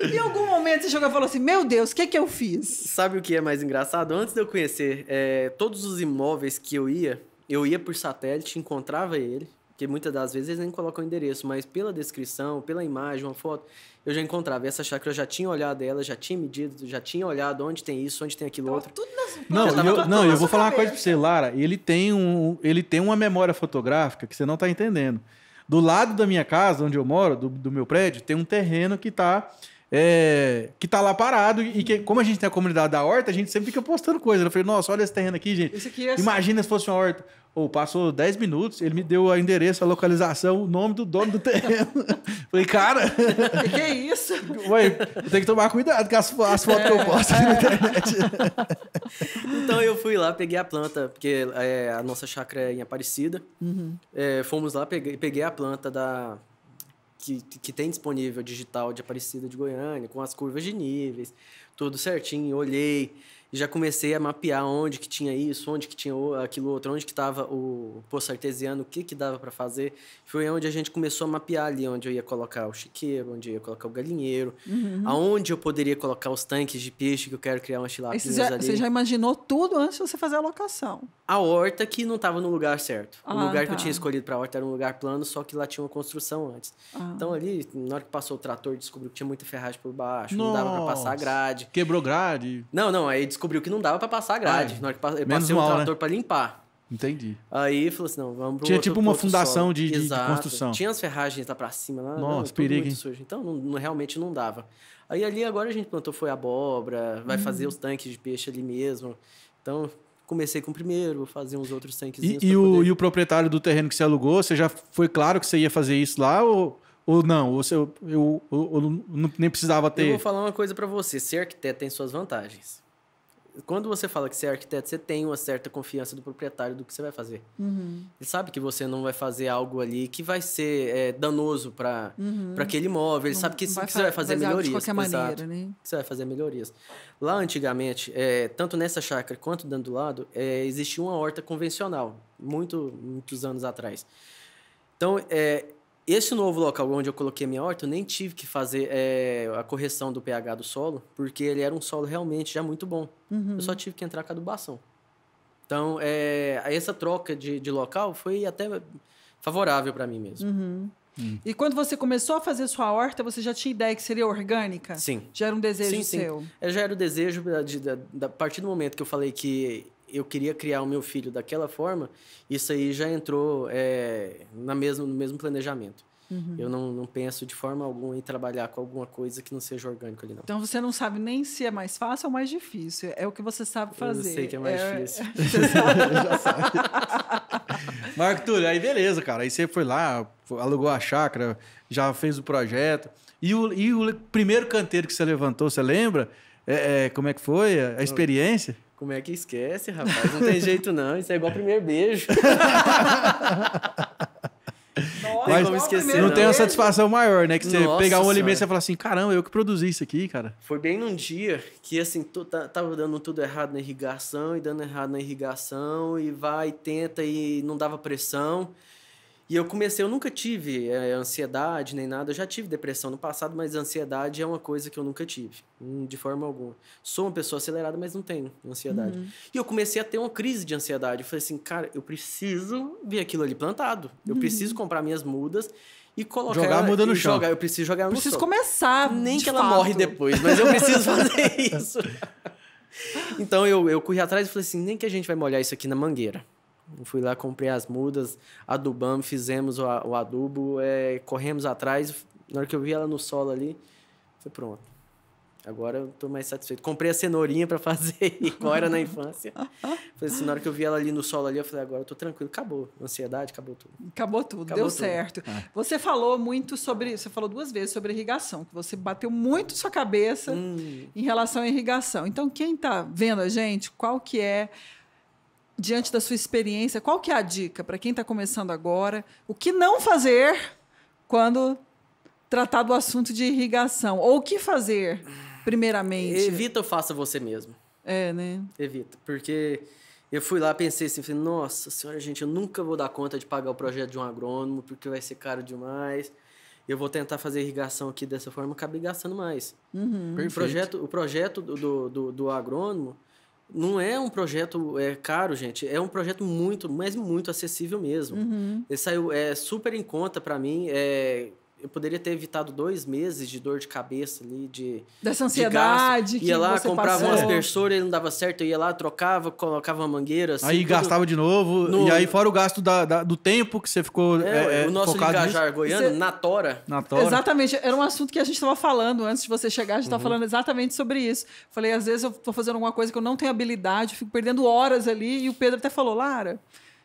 [laughs] em algum momento você chegou e falou assim: Meu Deus, o que, é que eu fiz? Sabe o que é mais engraçado? Antes de eu conhecer é, todos os imóveis que eu ia, eu ia por satélite, encontrava ele, porque muitas das vezes eles nem colocam o endereço, mas pela descrição, pela imagem, uma foto, eu já encontrava. E essa chácara eu já tinha olhado ela, já tinha medido, já tinha olhado onde tem isso, onde tem aquilo tava outro. Tudo nas... Não, eu, tudo não, eu vou falar uma coisa pra você, Lara. Ele tem, um, ele tem uma memória fotográfica que você não tá entendendo. Do lado da minha casa, onde eu moro, do, do meu prédio, tem um terreno que tá é, que tá lá parado e que, como a gente tem a comunidade da horta, a gente sempre fica postando coisa. Eu falei, nossa, olha esse terreno aqui, gente. Aqui é Imagina assim. se fosse uma horta. Ou oh, passou 10 minutos, ele me deu o endereço, a localização, o nome do dono do terreno. [laughs] falei, cara. que, é isso? [laughs] Ué, tem que tomar cuidado com as, as fotos é, que eu posto é. na [laughs] internet. então eu fui lá, peguei a planta, porque é, a nossa chácara é em Aparecida. Uhum. É, fomos lá, peguei, peguei a planta da, que, que tem disponível digital de Aparecida de Goiânia, com as curvas de níveis, tudo certinho, olhei já comecei a mapear onde que tinha isso, onde que tinha aquilo outro, onde que estava o poço artesiano, o que que dava para fazer. Foi onde a gente começou a mapear ali onde eu ia colocar o chiqueiro, onde eu ia colocar o galinheiro, uhum. aonde eu poderia colocar os tanques de peixe que eu quero criar um tilápias ali. Você já imaginou tudo antes de você fazer a locação? A horta que não estava no lugar certo. Ah, o lugar tá. que eu tá. tinha escolhido para a horta era um lugar plano, só que lá tinha uma construção antes. Ah. Então ali, na hora que passou o trator, descobriu que tinha muita ferragem por baixo, Nossa. não dava para passar a grade. Quebrou grade? Não, não, aí descobriu descobriu que não dava para passar a ah, é. grade. Ai, na hora que passei, eu passei mal, um né? trator né? para limpar. Entendi. Aí falou assim: não, vamos pro Tinha outro, tipo uma outro fundação de, de, de, construção. Tinha as ferragens lá para cima. Lá, Nossa, não, perigo. Então, não, não, realmente não dava. Aí ali agora a gente plantou foi abóbora, vai hum. fazer os tanques de peixe ali mesmo. Então, comecei com o primeiro, vou fazer uns outros tanques. E, e o, poder... e o proprietário do terreno que você alugou, você já foi claro que você ia fazer isso lá ou, ou não? Ou você, eu, eu, eu, eu nem precisava ter. Eu vou falar uma coisa para você: ser arquiteto tem suas vantagens quando você fala que você é arquiteto, você tem uma certa confiança do proprietário do que você vai fazer. Uhum. Ele sabe que você não vai fazer algo ali que vai ser é, danoso para uhum. aquele imóvel. Ele não, sabe que, vai, que você vai fazer melhorias. De qualquer maneira, exato, né? você vai fazer melhorias. Lá antigamente, é, tanto nessa chácara quanto dando do lado, é, existia uma horta convencional, muito, muitos anos atrás. Então, é, esse novo local onde eu coloquei minha horta, eu nem tive que fazer é, a correção do pH do solo, porque ele era um solo realmente já muito bom. Uhum. Eu só uhum. tive que entrar com a adubação. Então, é, essa troca de, de local foi até favorável para mim mesmo. Uhum. Hum. E quando você começou a fazer sua horta, você já tinha ideia que seria orgânica? Sim. Já era um desejo sim, seu? Sim. É, já era o desejo, eh, da, de, a partir do momento que eu falei que eu queria criar o meu filho daquela forma, isso aí já entrou é, na mesmo, no mesmo planejamento. Uhum. Eu não, não penso de forma alguma em trabalhar com alguma coisa que não seja orgânico ali, não. Então você não sabe nem se é mais fácil ou mais difícil. É o que você sabe fazer. Eu sei que é mais é... difícil. É, [laughs] [laughs] já sabe. Marco Túlio, aí beleza, cara. Aí você foi lá, alugou a chácara, já fez o projeto. E o, e o primeiro canteiro que você levantou, você lembra? É, é, como é que foi a, a experiência? Como é que esquece, rapaz? Não tem jeito, não. Isso é igual o primeiro beijo. Nossa, Mas não, esquecer, não tem uma satisfação maior, né? Que você Nossa pegar um alimento e falar assim, caramba, eu que produzi isso aqui, cara. Foi bem num dia que, assim, tá, tava dando tudo errado na irrigação e dando errado na irrigação e vai, tenta e não dava pressão. E eu comecei, eu nunca tive é, ansiedade nem nada, eu já tive depressão no passado, mas ansiedade é uma coisa que eu nunca tive, hum, de forma alguma. Sou uma pessoa acelerada, mas não tenho ansiedade. Uhum. E eu comecei a ter uma crise de ansiedade. Eu falei assim, cara, eu preciso ver aquilo ali plantado. Eu uhum. preciso comprar minhas mudas e colocar jogar ela, muda no chão. Jogar, eu preciso jogar no Preciso começar, nem que fato. ela morre depois, mas eu preciso [laughs] fazer isso. então eu, eu corri atrás e falei assim, nem que a gente vai molhar isso aqui na mangueira. Fui lá, comprei as mudas, adubamos, fizemos o, o adubo, é, corremos atrás. Na hora que eu vi ela no solo ali, foi pronto. Agora eu tô mais satisfeito. Comprei a cenourinha para [laughs] fazer igual era na infância. Falei assim, na hora que eu vi ela ali no solo ali, eu falei, agora eu tô tranquilo, acabou. Ansiedade, acabou tudo. Acabou tudo, acabou deu tudo. certo. É. Você falou muito sobre. Você falou duas vezes sobre irrigação, que você bateu muito sua cabeça hum. em relação à irrigação. Então, quem está vendo a gente, qual que é diante da sua experiência, qual que é a dica para quem está começando agora? O que não fazer quando tratar do assunto de irrigação? Ou o que fazer, primeiramente? Evita ou faça você mesmo. É, né? Evita, porque eu fui lá pensei assim, falei, nossa senhora, gente, eu nunca vou dar conta de pagar o projeto de um agrônomo, porque vai ser caro demais. Eu vou tentar fazer irrigação aqui dessa forma, acabei gastando mais. Uhum, o projeto, o projeto do, do, do agrônomo, não é um projeto é, caro, gente. É um projeto muito, mas muito acessível mesmo. Uhum. Ele saiu é, super em conta para mim. É, eu poderia ter evitado dois meses de dor de cabeça ali, de. Dessa ansiedade. De ia lá, comprava passou. uma aspersora, ele não dava certo, eu ia lá, trocava, colocava uma mangueira. Assim, aí tudo. gastava de novo. No... E aí, fora o gasto da, da, do tempo que você ficou. É, é, é o nosso engajar goiano, você... na tora. Na tora. Exatamente. Era um assunto que a gente estava falando antes de você chegar, a gente estava uhum. falando exatamente sobre isso. Falei, às vezes eu estou fazendo alguma coisa que eu não tenho habilidade, fico perdendo horas ali, e o Pedro até falou, Lara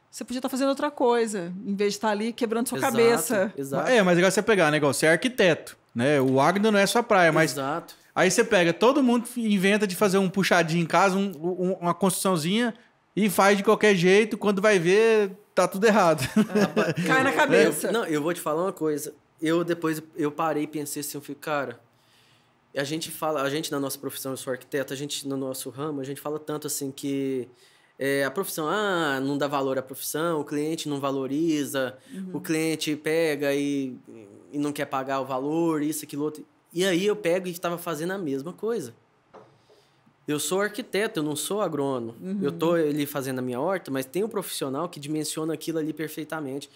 você podia estar tá fazendo outra coisa, em vez de estar tá ali quebrando sua exato, cabeça. Exato. É, mas agora você pegar, negócio, né, Você é arquiteto, né? O Agno não é sua praia, mas. Exato. Aí você pega, todo mundo inventa de fazer um puxadinho em casa, um, um, uma construçãozinha, e faz de qualquer jeito, quando vai ver, tá tudo errado. É, [laughs] cai na cabeça. não, eu vou te falar uma coisa. Eu depois eu parei e pensei assim, eu falei, cara, a gente fala, a gente na nossa profissão, eu sou arquiteto, a gente no nosso ramo, a gente fala tanto assim que é, a profissão, ah, não dá valor à profissão, o cliente não valoriza, uhum. o cliente pega e, e não quer pagar o valor, isso, aquilo, outro. E aí eu pego e estava fazendo a mesma coisa. Eu sou arquiteto, eu não sou agrônomo. Uhum. Eu estou ali fazendo a minha horta, mas tem um profissional que dimensiona aquilo ali perfeitamente.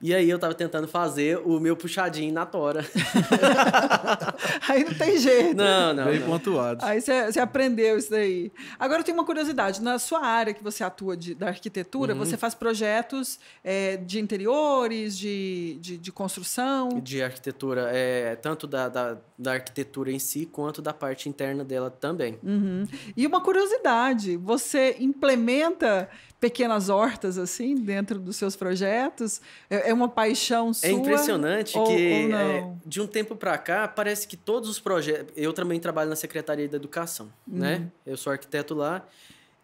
E aí eu tava tentando fazer o meu puxadinho na tora. [laughs] aí não tem jeito. Não, não. Bem não. pontuado. Aí você aprendeu isso daí. Agora eu tenho uma curiosidade. Na sua área que você atua de, da arquitetura, uhum. você faz projetos é, de interiores, de, de, de, construção? De arquitetura. É, tanto da, da, da, arquitetura em si, quanto da parte interna dela também. Uhum. E uma curiosidade. Você implementa pequenas hortas assim dentro dos seus projetos? é uma paixão é sua? É impressionante ou, que ou é, de um tempo para cá parece que todos os projetos. Eu também trabalho na Secretaria da Educação, uhum. né? Eu sou arquiteto lá.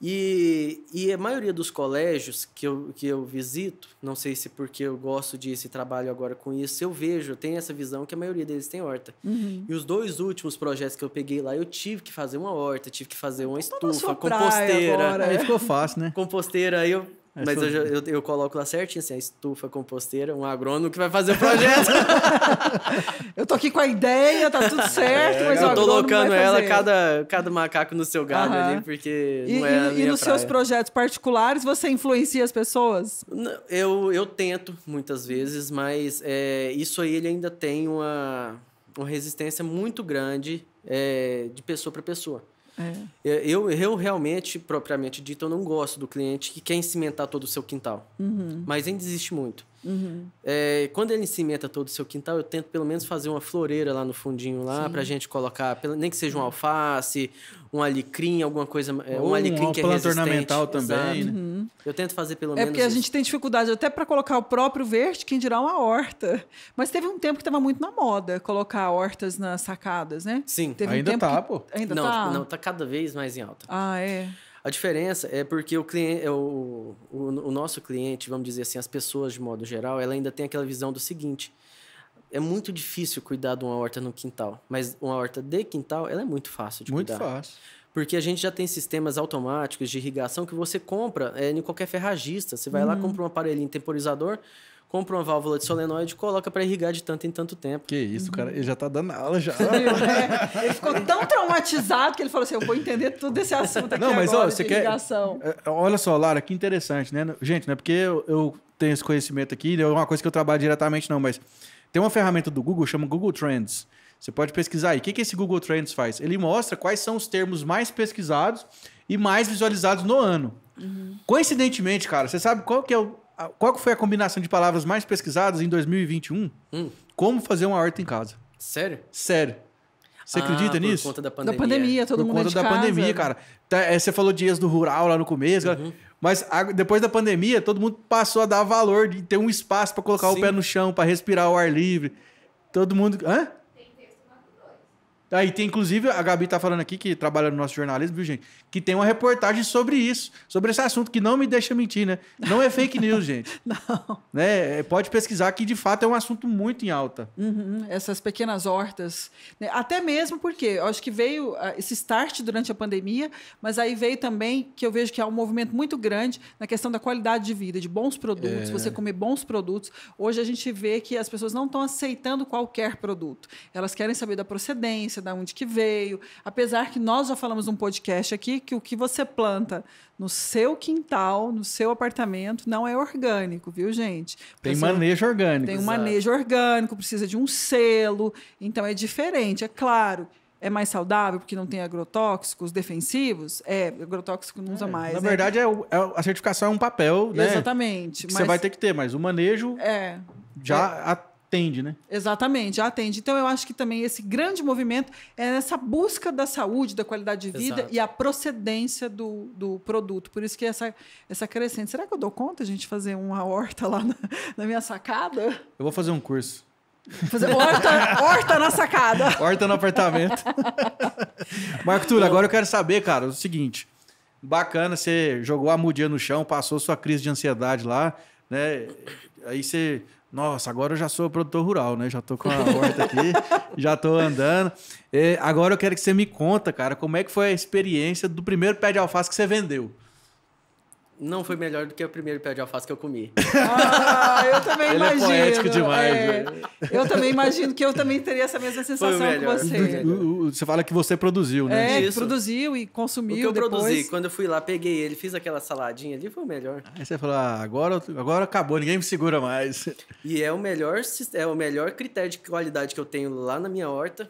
E, e a maioria dos colégios que eu, que eu visito, não sei se porque eu gosto desse trabalho agora com isso, eu vejo, eu tenho essa visão que a maioria deles tem horta. Uhum. E os dois últimos projetos que eu peguei lá, eu tive que fazer uma horta, tive que fazer ah, uma então tá estufa, composteira. Agora. Aí ficou fácil, né? [laughs] Composteira, aí eu é Mas eu, eu, eu, coloco lá certinho, assim, a estufa composteira, um agrônomo que vai fazer o projeto. [laughs] eu tô aqui com a ideia, tá tudo [laughs] é, certo, é, mas Eu tô locando ela, cada, cada macaco no seu gado ali, porque e, não é E, e nos praia. seus projetos particulares, você influencia as pessoas? Eu, eu tento, muitas vezes, mas é, isso aí ele ainda tem uma, uma resistência muito grande é, de pessoa para pessoa. É. é. Eu, eu realmente, propriamente dito, eu não gosto do cliente que quer cimentar todo o seu quintal. Uhum. Mas ainda existe muito. Uhum. É, quando ele cimenta todo o seu quintal, eu tento pelo menos fazer uma floreira lá no fundinho lá para a gente colocar, nem que seja um uhum. alface, um alecrim, alguma coisa, é, Ou um alecrim que é planta ornamental também. Né? Uhum. Eu tento fazer pelo é menos. É porque a isso. gente tem dificuldade até para colocar o próprio verde, quem dirá uma horta. Mas teve um tempo que estava muito na moda colocar hortas nas sacadas, né? Sim. Teve ainda um tá, que... pô. Ainda não, tá. Não, tá cada vez mais em alta. Ah, é. A diferença é porque o cliente, é o, o, o nosso cliente, vamos dizer assim, as pessoas de modo geral, ela ainda tem aquela visão do seguinte: é muito difícil cuidar de uma horta no quintal, mas uma horta de quintal, ela é muito fácil de muito cuidar. Muito fácil. Porque a gente já tem sistemas automáticos de irrigação que você compra é, em qualquer ferragista. Você vai hum. lá, uhum. compra um aparelhinho temporizador, compra uma válvula de solenoide, coloca para irrigar de tanto em tanto tempo. Que isso, cara, ele já tá dando aula já. é, ele ficou tão traumatizado que ele falou assim: eu vou entender tudo desse assunto aqui. Não, mas agora, ó, você quer. Irrigação. É, é, olha só, Lara, que interessante, né? Gente, não é porque eu, eu tenho esse conhecimento aqui, é uma coisa que eu trabalho diretamente, não, mas tem uma ferramenta do Google, chama Google Trends. Você pode pesquisar aí. O que, que esse Google Trends faz? Ele mostra quais são os termos mais pesquisados e mais visualizados no ano. Uhum. Coincidentemente, cara, você sabe qual que é o qual foi a combinação de palavras mais pesquisadas em 2021? Hum. Como fazer uma horta em casa. Sério? Sério. Você ah, acredita por nisso? Por conta da pandemia. Da pandemia, todo por mundo Por conta da casa. pandemia, cara. Tá, é, você falou de do rural lá no começo, né? uhum. mas depois da pandemia, todo mundo passou a dar valor de ter um espaço para colocar Sim. o pé no chão, para respirar o ar livre. Todo mundo. Hã? Aí tem, inclusive, a Gabi tá falando aqui, que trabalha no nosso jornalismo, viu, gente? Que tem uma reportagem sobre isso, sobre esse assunto, que não me deixa mentir, né? Não é fake news, gente. [laughs] não. Né? É, pode pesquisar que, de fato, é um assunto muito em alta. Uhum, essas pequenas hortas. Né? Até mesmo porque, eu acho que veio ah, esse start durante a pandemia, mas aí veio também que eu vejo que há um movimento muito grande na questão da qualidade de vida, de bons produtos, é. você comer bons produtos. Hoje a gente vê que as pessoas não estão aceitando qualquer produto. Elas querem saber da procedência, da onde que veio. Apesar que nós já falamos num podcast aqui que o que você planta no seu quintal, no seu apartamento, não é orgânico, viu, gente? Tem manejo orgânico. Tem um manejo orgânico, precisa de um selo. Então é diferente, é claro é mais saudável porque não tem agrotóxicos defensivos? É, agrotóxico não usa é, mais. Na né? verdade, é, é, a certificação é um papel, né? Exatamente. Você vai ter que ter, mas o manejo é, já. É. A, atende, né? Exatamente, já atende. Então eu acho que também esse grande movimento é nessa busca da saúde, da qualidade de vida Exato. e a procedência do, do produto. Por isso que essa, essa crescente. Será que eu dou conta, gente, fazer uma horta lá na, na minha sacada? Eu vou fazer um curso. Fazer horta, horta na sacada. [laughs] Horta no apartamento. [laughs] Marco Túlio, agora eu quero saber, cara, o seguinte. Bacana, você jogou a mudinha no chão, passou sua crise de ansiedade lá, né? Aí você nossa, agora eu já sou produtor rural, né? Já estou com a [laughs] horta aqui, já estou andando. E agora eu quero que você me conta, cara, como é que foi a experiência do primeiro pé de alface que você vendeu? não foi melhor do que o primeiro pé de alface que eu comi. Ah, eu também Ele é imagino. É poético demais. É, né? Eu também imagino que eu também teria essa mesma sensação que você. Você fala que você produziu, né? É, Isso. produziu e consumiu. O que eu depois... produzi, quando eu fui lá, peguei ele, fiz aquela saladinha ali, foi o melhor. Aí você falou, ah, agora, agora acabou, ninguém me segura mais. E é o melhor, é o melhor critério de qualidade que eu tenho lá na minha horta.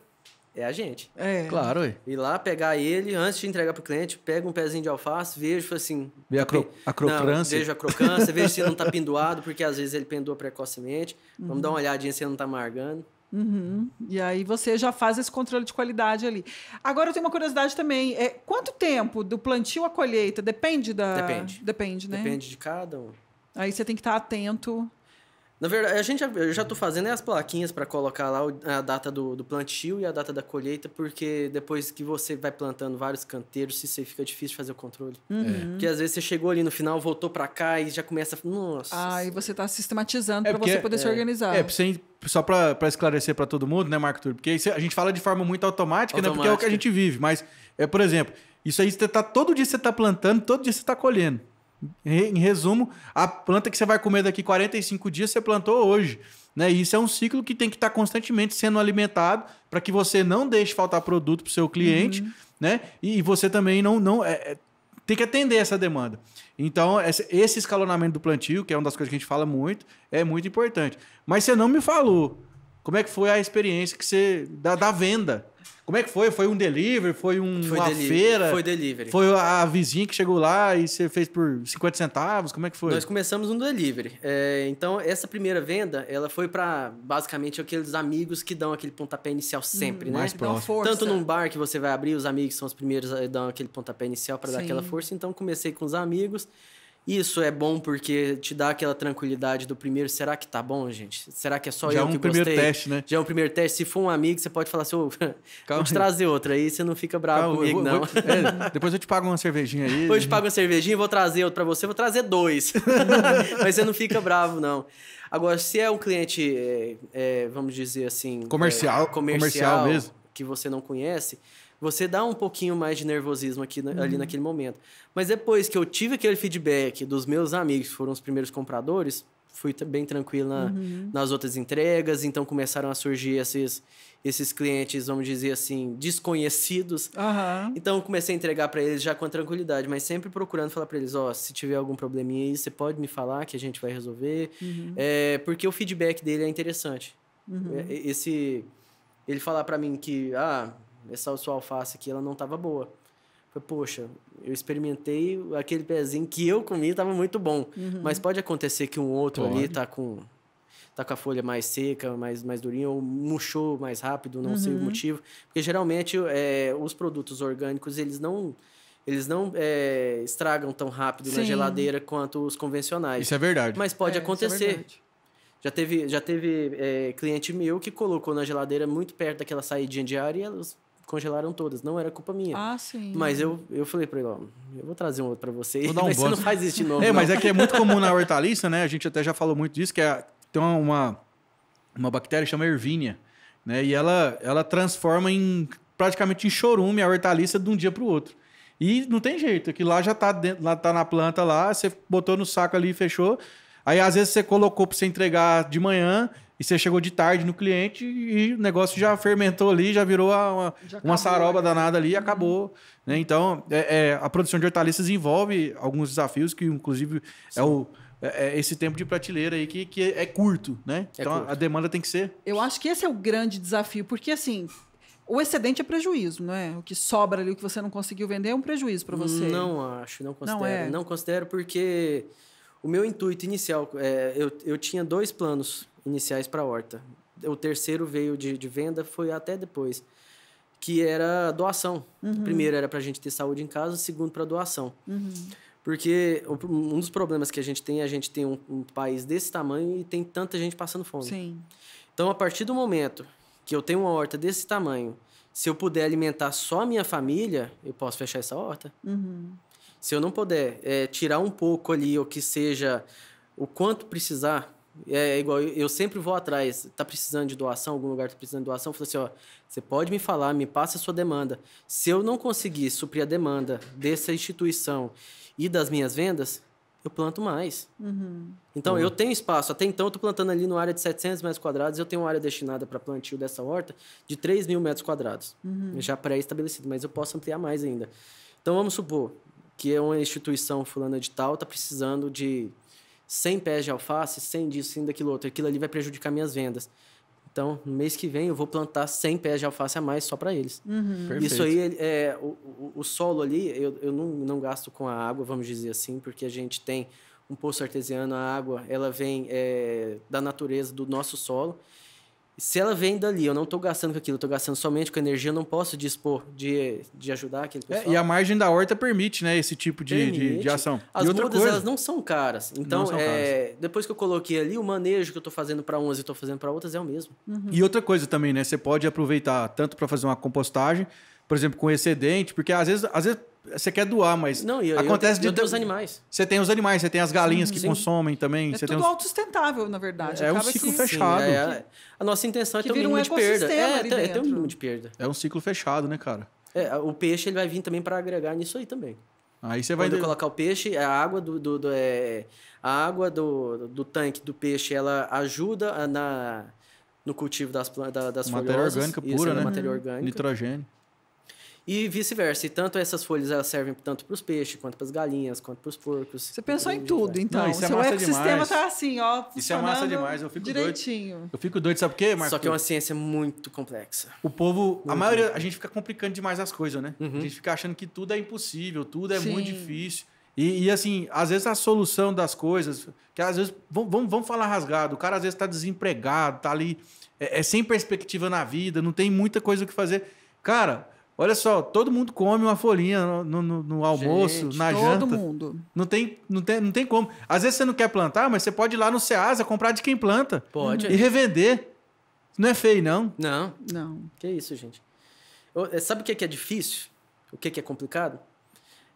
É a gente. É. Claro. Ué. Ir lá, pegar ele, antes de entregar pro cliente, pega um pezinho de alface, vejo, assim... Vê a, tá cro a crocância. Não, vejo a crocância, [laughs] vejo se não tá pendoado, porque às vezes ele pendua precocemente. Uhum. Vamos dar uhum. uma olhadinha se ele não tá amargando. Uhum. E aí você já faz esse controle de qualidade ali. Agora eu tenho uma curiosidade também. É, quanto tempo do plantio à colheita? Depende da... Depende. Depende, né? Depende de cada um. Aí você tem que estar atento na verdade, a gente eu já tô fazendo é as plaquinhas para colocar lá a data do, do plantio e a data da colheita, porque depois que você vai plantando vários canteiros, isso aí fica difícil fazer o controle. Uhum. Porque às vezes você chegou ali no final, voltou para cá e já começa. Nossa. Ah, e você tá sistematizando é para você poder é, se organizar. É, só para esclarecer para todo mundo, né, Marco Turbo? Porque a gente fala de forma muito automática, automática, né? Porque é o que a gente vive. Mas, é, por exemplo, isso aí você tá todo dia você tá plantando, todo dia você tá colhendo. Em resumo, a planta que você vai comer daqui 45 dias, você plantou hoje. Né? isso é um ciclo que tem que estar tá constantemente sendo alimentado para que você não deixe faltar produto para o seu cliente, uhum. né? E, e, você também não, não é, é tem que atender essa demanda. Então, esse escalonamento do plantio, que é uma das coisas que a gente fala muito, é muito importante. Mas você não me falou como é que foi a experiência que você da, da venda? Como é que foi? Foi um delivery? Foi, um, foi uma delivery, feira? Foi delivery. Foi a vizinha que chegou lá e você fez por 50 centavos? Como é que foi? Nós começamos um delivery. É, então, essa primeira venda, ela foi para basicamente aqueles amigos que dão aquele pontapé inicial hum, sempre, hum, né? Mais próximo. Então, Tanto num bar que você vai abrir, os amigos são os primeiros a dar aquele pontapé inicial para dar aquela força. Então, comecei com os amigos. Isso é bom porque te dá aquela tranquilidade do primeiro, será que tá bom, gente? Será que é só Já eu é um que primeiro teste, né? Já é um primeiro teste. Se for um amigo, você pode falar assim, oh, vou te trazer outra aí, você não fica bravo Calma, comigo, vou, não. Vou, [laughs] é, depois eu te pago uma cervejinha aí. Depois eu te pago uma cervejinha, vou trazer outra pra você, vou trazer dois. [laughs] Mas você não fica bravo, não. Agora, se é um cliente, é, é vamos dizer assim... Comercial, é, comercial, comercial mesmo. Que você não conhece você dá um pouquinho mais de nervosismo aqui, uhum. ali naquele momento. Mas depois que eu tive aquele feedback dos meus amigos, que foram os primeiros compradores, fui bem tranquilo na, uhum. nas outras entregas, então começaram a surgir esses, esses clientes, vamos dizer assim, desconhecidos. Uhum. Então comecei a entregar para eles já com tranquilidade, mas sempre procurando falar para eles, ó, oh, se tiver algum probleminha aí, você pode me falar que a gente vai resolver, uhum. é, porque o feedback dele é interessante. Uhum. É, esse ele falar para mim que ah essa sua alface aqui, ela não estava boa. foi poxa, eu experimentei aquele pezinho que eu comi, estava muito bom. Uhum. Mas pode acontecer que um outro pode. ali tá com tá com a folha mais seca, mais, mais durinha, ou murchou mais rápido, não uhum. sei o uhum. motivo. Porque geralmente é, os produtos orgânicos, eles não eles não é, estragam tão rápido Sim. na geladeira quanto os convencionais. Isso é verdade. Mas pode é, é acontecer. É já teve, já teve é, cliente meu que colocou na geladeira muito perto daquela saída diária e elas congelaram todas. Não era culpa minha. Ah, sim. Mas eu, eu falei pra ele, ó, eu vou trazer um outro pra você. Vou dar um mas [laughs] bônus. você não faz isso de novo. É, não. mas é que é muito comum na hortaliça, né? A gente até já falou muito disso, que é, tem uma, uma bactéria chama ervínia, né? E ela, ela transforma em praticamente em chorume a hortaliça de um dia pro outro. E não tem jeito, que lá já tá, dentro, lá tá na planta lá, você botou no saco ali e fechou. Aí às vezes você colocou para você entregar de manhã, e você chegou de tarde no cliente e o negócio já fermentou ali, já virou uma, já uma saroba aí. Né? danada ali e acabou. Uhum. Né? Então, é, é, a produção de hortaliças envolve alguns desafios que, inclusive, é Sim. é o é esse tempo de prateleira aí que, que é, é curto, né? É então curto. a demanda tem que ser. Eu acho que esse é o grande desafio, porque assim. O excedente é prejuízo, não é? O que sobra ali, o que você não conseguiu vender é um prejuízo para você. Não acho, não considero. Não, é. não considero porque o meu intuito inicial, é, eu, eu tinha dois planos iniciais para a horta. O terceiro veio de, de venda, foi até depois que era doação. Uhum. O primeiro era para a gente ter saúde em casa, o segundo para doação. Uhum. Porque um dos problemas que a gente tem, é a gente tem um, um, país desse tamanho e tem tanta gente passando fome. Sim. Então, a partir do momento que eu tenho uma horta desse tamanho, se eu puder alimentar só a minha família, eu posso fechar essa horta. Uhum. Se eu não puder é, tirar um pouco ali, ou que seja o quanto precisar, é, é igual, eu sempre vou atrás. Tá precisando de doação? Algum lugar tá precisando de doação? Falei falo assim, ó, você pode me falar, me passa a sua demanda. Se eu não conseguir suprir a demanda dessa instituição e das minhas vendas, eu planto mais. Uhum. Então, uhum. eu tenho espaço. Até então, eu tô plantando ali numa área de 700 metros quadrados. Eu tenho uma área destinada para plantio dessa horta de 3 mil metros quadrados. Uhum. Já pré-estabelecido, mas eu posso ampliar mais ainda. Então, vamos supor que é uma instituição fulana de tal está precisando de 100 pés de alface, 100 disso, 100 daquilo outro, aquilo ali vai prejudicar minhas vendas. Então, no mês que vem, eu vou plantar 100 pés de alface a mais só para eles. Uhum. Isso aí, é, o, o, solo ali, eu, eu não, não gasto com a água, vamos dizer assim, porque a gente tem um poço artesiano, a água, ela vem é, da natureza, do nosso solo se ela vem dali, eu não estou gastando com aquilo, estou gastando somente com energia, eu não posso dispor de, de ajudar aquele é, pessoal. É, e a margem da horta permite, né, esse tipo de, de, de, ação. As e mudas, elas não são caras. Então, são é, caras. depois que eu coloquei ali, o manejo que eu estou fazendo para umas e estou fazendo para outras é o mesmo. Uhum. E outra coisa também, né, você pode aproveitar tanto para fazer uma compostagem, por exemplo, com excedente, porque às vezes, às vezes você quer doar, mas não, eu, acontece eu, eu, de os animais. Você tem os animais, você tem as galinhas que Sim. consomem também. É tudo os... autossustentável, na verdade. É, é um ciclo que... fechado. Sim, é, é. a nossa intenção é ter um mínimo um de perda. É, é ter um mínimo de perda. É um ciclo fechado, né, cara? É, o peixe ele vai vir também para agregar nisso aí também. Aí você vai Quando colocar o peixe, a água do, do, do é, a água do, do tanque do peixe, ela ajuda na no cultivo das plantas das matéria folhosas. orgânica pura, é né? Matéria orgânica. Nitrogênio. E vice-versa. E tanto essas folhas elas servem tanto para os peixes, quanto para as galinhas, quanto para os porcos. Você pensou em tudo, então. Não, isso é massa ecossistema demais. tá assim, ó. Isso é massa demais. Eu fico direitinho. doido. Eu fico doido, sabe por quê, Marcos? Só que é uma ciência muito complexa. O povo, muito a maioria, a gente fica complicando demais as coisas, né? Uhum. A gente fica achando que tudo é impossível, tudo é Sim. muito difícil. E, e, assim, às vezes a solução das coisas, que às vezes, vamos, vamos, falar rasgado, o cara às vezes está desempregado, tá ali, é, é sem perspectiva na vida, não tem muita coisa o que fazer. Cara, Olha só, todo mundo come uma folhinha no, no, no almoço, Gente, na todo janta. Todo mundo. Não tem, não, tem, não tem como. Às vezes você não quer plantar, mas você pode ir lá no Ceasa comprar de quem planta. Pode. E revender. Não é feio, não? Não. Não. Que isso, gente. Eu, é, sabe o que é, que é difícil? O que é, que é complicado?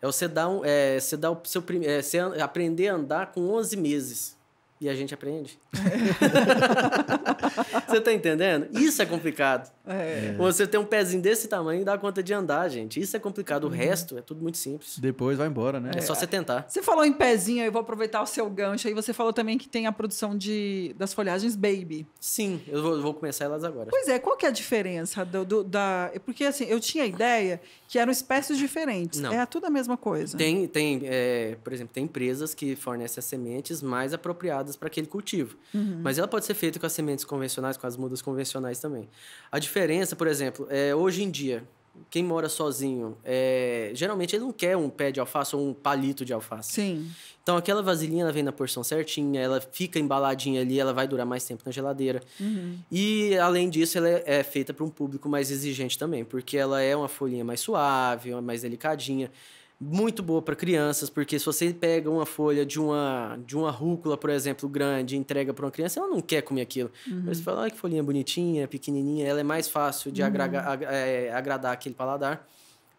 É você dar um, é, você dar o seu é, você aprender a andar com 11 meses. E a gente aprende. [laughs] você tá entendendo? Isso é complicado. É. Você tem um pezinho desse tamanho e dá conta de andar, gente. Isso é complicado. O uhum. resto é tudo muito simples. Depois vai embora, né? É, é só você tentar. Você falou em pezinho, eu vou aproveitar o seu gancho. Aí você falou também que tem a produção de, das folhagens baby. Sim, eu vou, vou começar elas agora. Pois é, qual que é a diferença do, do, da. Porque assim, eu tinha a ideia que eram espécies diferentes. Não. É tudo a mesma coisa. Tem, tem é, por exemplo, tem empresas que fornecem as sementes mais apropriadas para aquele cultivo. Uhum. Mas ela pode ser feita com as sementes convencionais, com as mudas convencionais também. A diferença diferença, por exemplo, é, hoje em dia, quem mora sozinho, é, geralmente ele não quer um pé de alface ou um palito de alface. Sim. Então aquela vasilhinha ela vem na porção certinha, ela fica embaladinha ali, ela vai durar mais tempo na geladeira. Uhum. E além disso, ela é, é feita para um público mais exigente também, porque ela é uma folhinha mais suave, mais delicadinha muito boa para crianças, porque se você pega uma folha de uma, de uma rúcula, por exemplo, grande, e entrega para uma criança, ela não quer comer aquilo. Uhum. Mas você fala, olha que folhinha bonitinha, pequenininha, ela é mais fácil de uhum. agra é, agradar aquele paladar,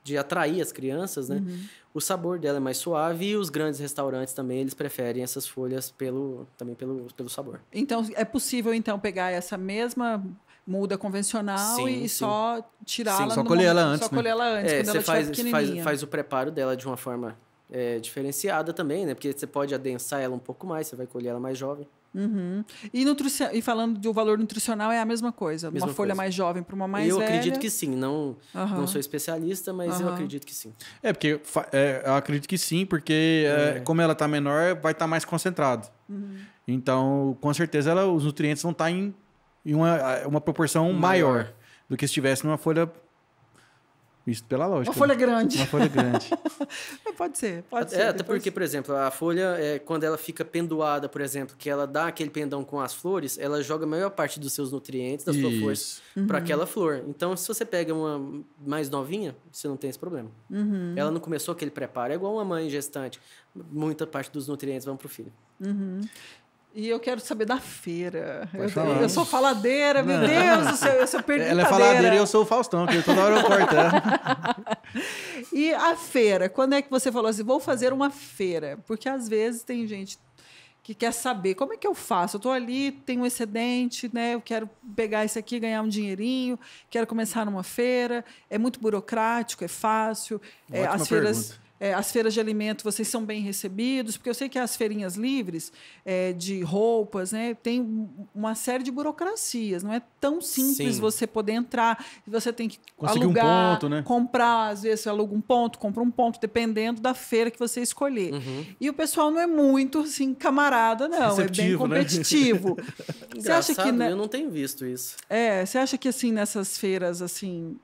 de atrair as crianças, né? Uhum. O sabor dela é mais suave e os grandes restaurantes também, eles preferem essas folhas pelo, também pelo, pelo sabor. Então, é possível, então, pegar essa mesma muda convencional sim, e sim. só tirá-la. Só colher ela antes. Só né? colher ela antes, é, quando você ela faz, faz, faz o preparo dela de uma forma é, diferenciada também, né? Porque você pode adensar ela um pouco mais, você vai colher ela mais jovem. Uhum. E, nutrici... e falando do valor nutricional, é a mesma coisa. Mesma uma folha coisa. mais jovem para uma mais eu velha. Eu acredito que sim. Não, uhum. não sou especialista, mas uhum. eu acredito que sim. É, porque é, eu acredito que sim, porque é. É, como ela está menor, vai estar tá mais concentrado. Uhum. Então, com certeza, ela, os nutrientes vão estar tá em e uma, uma proporção maior. maior do que estivesse numa folha isso pela lógica. Uma folha né? grande. Uma folha grande. [laughs] É, pode ser, pode é, ser. Até porque, por exemplo, a folha, é, quando ela fica pendoada, por exemplo, que ela dá aquele pendão com as flores, ela joga a maior parte dos seus nutrientes, das suas flores, uhum. para aquela flor. Então, se você pega uma mais novinha, você não tem esse problema. Uhum. Ela não começou aquele preparo. É igual uma mãe gestante. Muita parte dos nutrientes vão para o filho. Uhum. E eu quero saber da feira. Eu, eu, sou faladeira, meu Deus eu sou perguntadeira. Ela é faladeira e eu sou o Faustão, que eu toda hora eu corto. [laughs] e a feira, quando é que você falou assim, vou fazer uma feira? Porque às vezes tem gente que quer saber como é que eu faço. Eu estou ali, tenho um excedente, né? Eu quero pegar isso aqui, ganhar um dinheirinho, quero começar numa feira. É muito burocrático, é fácil. É, as feiras é, as feiras de alimento, vocês são bem recebidos? Porque eu sei que as feirinhas livres é, de roupas, né, tem uma série de burocracias. Não é tão simples Sim. você poder entrar. Você tem que Conseguir alugar, um ponto, né? comprar. Às vezes você aluga um ponto, compra um ponto, dependendo da feira que você escolher. Uhum. E o pessoal não é muito assim camarada, não. Receptivo, é bem né? competitivo. Né? [laughs] você acha que né, eu não tenho visto isso. É, você acha que assim nessas feiras assim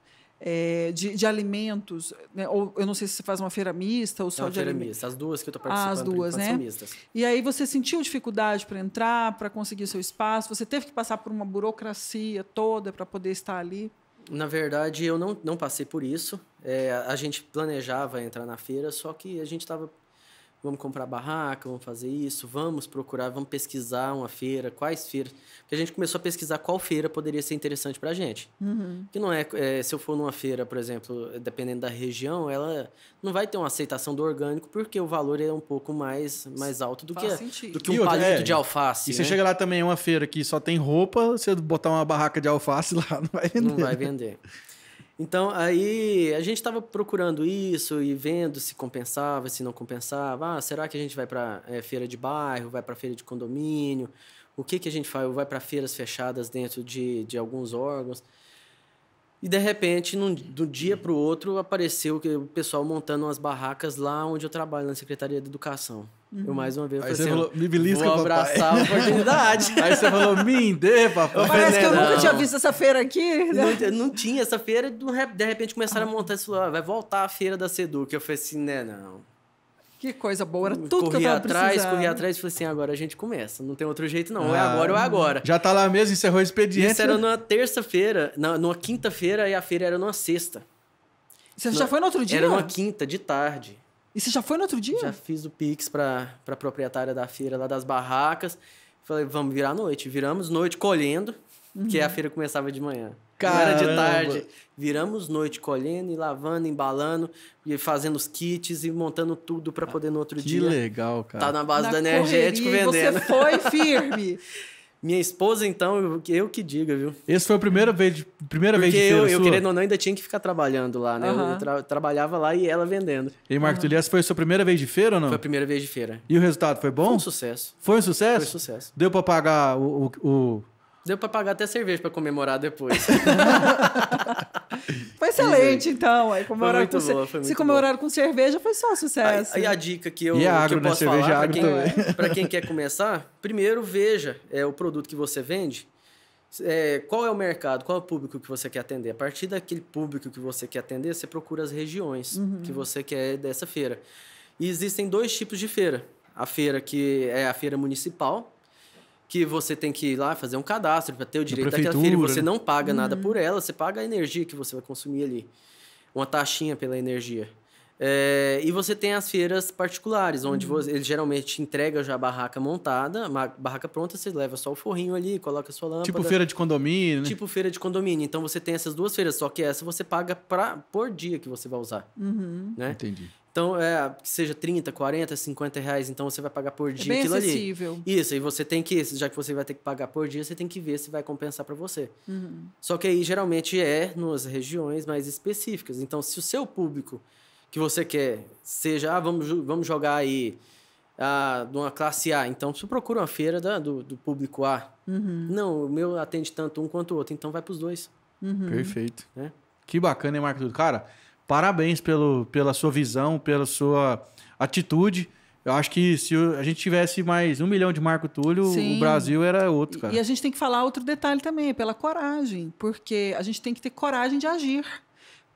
é, de, de, alimentos, né? ou eu não sei se você faz uma feira mista ou só não, de feira alimentos. Mista. As duas que eu estou participando ah, as duas, né? E aí você sentiu dificuldade para entrar, para conseguir seu espaço? Você teve que passar por uma burocracia toda para poder estar ali? Na verdade, eu não, não passei por isso. É, a gente planejava entrar na feira, só que a gente estava vamos comprar barraca, vamos fazer isso, vamos procurar, vamos pesquisar uma feira, quais feiras. Porque a gente começou a pesquisar qual feira poderia ser interessante para a gente. Uhum. Que não é, é, se eu for numa feira, por exemplo, dependendo da região, ela não vai ter uma aceitação do orgânico porque o valor é um pouco mais, mais alto do Faz que sentido. do que um palito é, de alface. E né? você chega lá também é uma feira que só tem roupa, você botar uma barraca de alface [laughs] lá não vai vender. Não vai vender. Então, aí a gente estava procurando isso e vendo se compensava, se não compensava. Ah, será que a gente vai para é, eh, feira de bairro, vai para feira de condomínio? O que, que a gente faz? Vai para feiras fechadas dentro de, de alguns órgãos? E de repente, num, do dia para o outro, apareceu o pessoal montando umas barracas lá onde eu trabalho, na Secretaria de Educação. Uhum. Eu mais uma vez falei assim, falou, me belisca, vou abraçar papai. a oportunidade. [laughs] Aí você falou, me dê, papai. Parece que eu nunca tinha visto essa feira aqui. Né? Não, não tinha essa feira, de repente começaram a montar e falou, ah, vai voltar a feira da Seduc. Eu falei assim, né, não. Que coisa boa, era hum, tudo corri que eu tava atrás, precisando. Corri atrás e falei assim, agora a gente começa. Não tem outro jeito não, é ah, ou é agora ou é agora. Já tá lá mesmo, encerrou o expediente. Isso era né? numa terça-feira, numa quinta-feira e a feira era numa sexta. Você no, já foi no outro dia? Era numa quinta, de tarde. E você já foi no outro dia? Já fiz o pix pra, pra proprietária da feira lá das barracas. Falei, vamos virar noite. Viramos noite colhendo, uhum. que a feira começava de manhã. Cara de tarde. Viramos noite colhendo e lavando, embalando e fazendo os kits e montando tudo para poder no outro que dia. Que legal, cara. Tá na base na do energético vendendo. Você foi [laughs] firme. Minha esposa, então, eu que diga, viu? Esse foi a primeira vez, primeira Porque vez de eu, eu querendo ou não, ainda tinha que ficar trabalhando lá, né? Eu tra trabalhava lá e ela vendendo. E Marco, uhum. foi a sua primeira vez de feira ou não? Foi a primeira vez de feira. E o resultado foi bom? Foi um sucesso. Foi um sucesso? Foi um sucesso. Deu para pagar o, o Deu para pagar até cerveja para comemorar depois. [laughs] foi excelente, então. Aí comemorar com boa, se comemorar com cerveja foi só sucesso. Aí, aí, a dica que eu, e a agro, que eu né? posso né? falar para quem, [laughs] quem quer começar, primeiro veja é, o produto que você vende, é, qual é o mercado, qual é o público que você quer atender. A partir daquele público que você quer atender, você procura as regiões uhum. que você quer dessa feira. E existem dois tipos de feira. A feira que é a feira municipal, que você tem que ir lá fazer um cadastro para ter o direito da daquela feira. Você né? não paga uhum. nada por ela, você paga a energia que você vai consumir ali. Uma taxinha pela energia. É, e você tem as feiras particulares, onde uhum. ele geralmente entrega já a barraca montada, a barraca pronta, você leva só o forrinho ali, coloca a sua lâmpada. Tipo feira de condomínio, né? Tipo feira de condomínio. Então você tem essas duas feiras, só que essa você paga pra, por dia que você vai usar. Uhum. Né? Entendi. Então, é, que seja 30, 40, 50 reais, então você vai pagar por é dia é bem aquilo acessível. ali. Isso, e você tem que, já que você vai ter que pagar por dia, você tem que ver se vai compensar para você. Uhum. Só que aí geralmente é nas regiões mais específicas. Então, se o seu público que você quer seja, ah, vamos, vamos jogar aí ah, de uma classe A, então você procura uma feira da, do, do, público A. Uhum. Não, o meu atende tanto um quanto o outro, então vai para os dois. Uhum. Perfeito. É? Que bacana, hein, Marco? Cara, parabéns pelo, pela sua visão, pela sua atitude. Eu acho que se a gente tivesse mais um milhão de Marco Túlio, Sim. o Brasil era outro, cara. E a gente tem que falar outro detalhe também, é pela coragem, porque a gente tem que ter coragem de agir.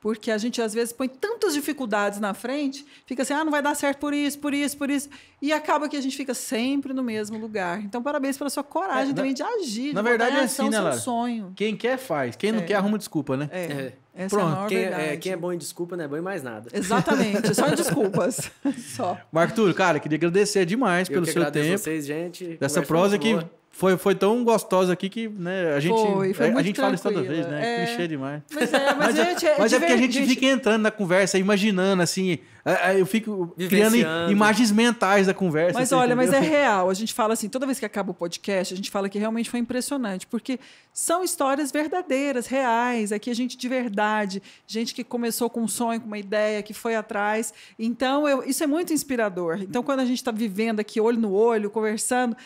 Porque a gente às vezes põe tantas dificuldades na frente, fica assim, ah, não vai dar certo por isso, por isso, por isso, e acaba que a gente fica sempre no mesmo lugar. Então, parabéns pela sua coragem é, também na, de agir. Na de verdade, é assim, né, Lara? Sonho. Quem quer faz, quem é. não quer arruma desculpa, né? É. é. Essa é Pronto, é quem, é, é quem, é, bom em desculpa não é bom em mais nada. Exatamente, só em [laughs] desculpas. [laughs] só. Marco Túlio, cara, queria agradecer demais Eu pelo seu tempo. vocês, gente. Dessa prosa que foi, foi tão gostosa aqui que né, a gente, foi, foi a, a, gente fala isso toda vez, né? É... Clichê demais. Mas é, mas, mas, é, é mas é, porque a gente, gente fica entrando na conversa, imaginando assim é, é, eu fico criando imagens mentais da conversa. Mas olha, entendeu? mas é [laughs] real. A gente fala assim, toda vez que acaba o podcast, a gente fala que realmente foi impressionante, porque são histórias verdadeiras, reais. Aqui é a é gente de verdade, gente que começou com um sonho, com uma ideia, que foi atrás. Então, eu, isso é muito inspirador. Então, quando a gente está vivendo aqui olho no olho, conversando,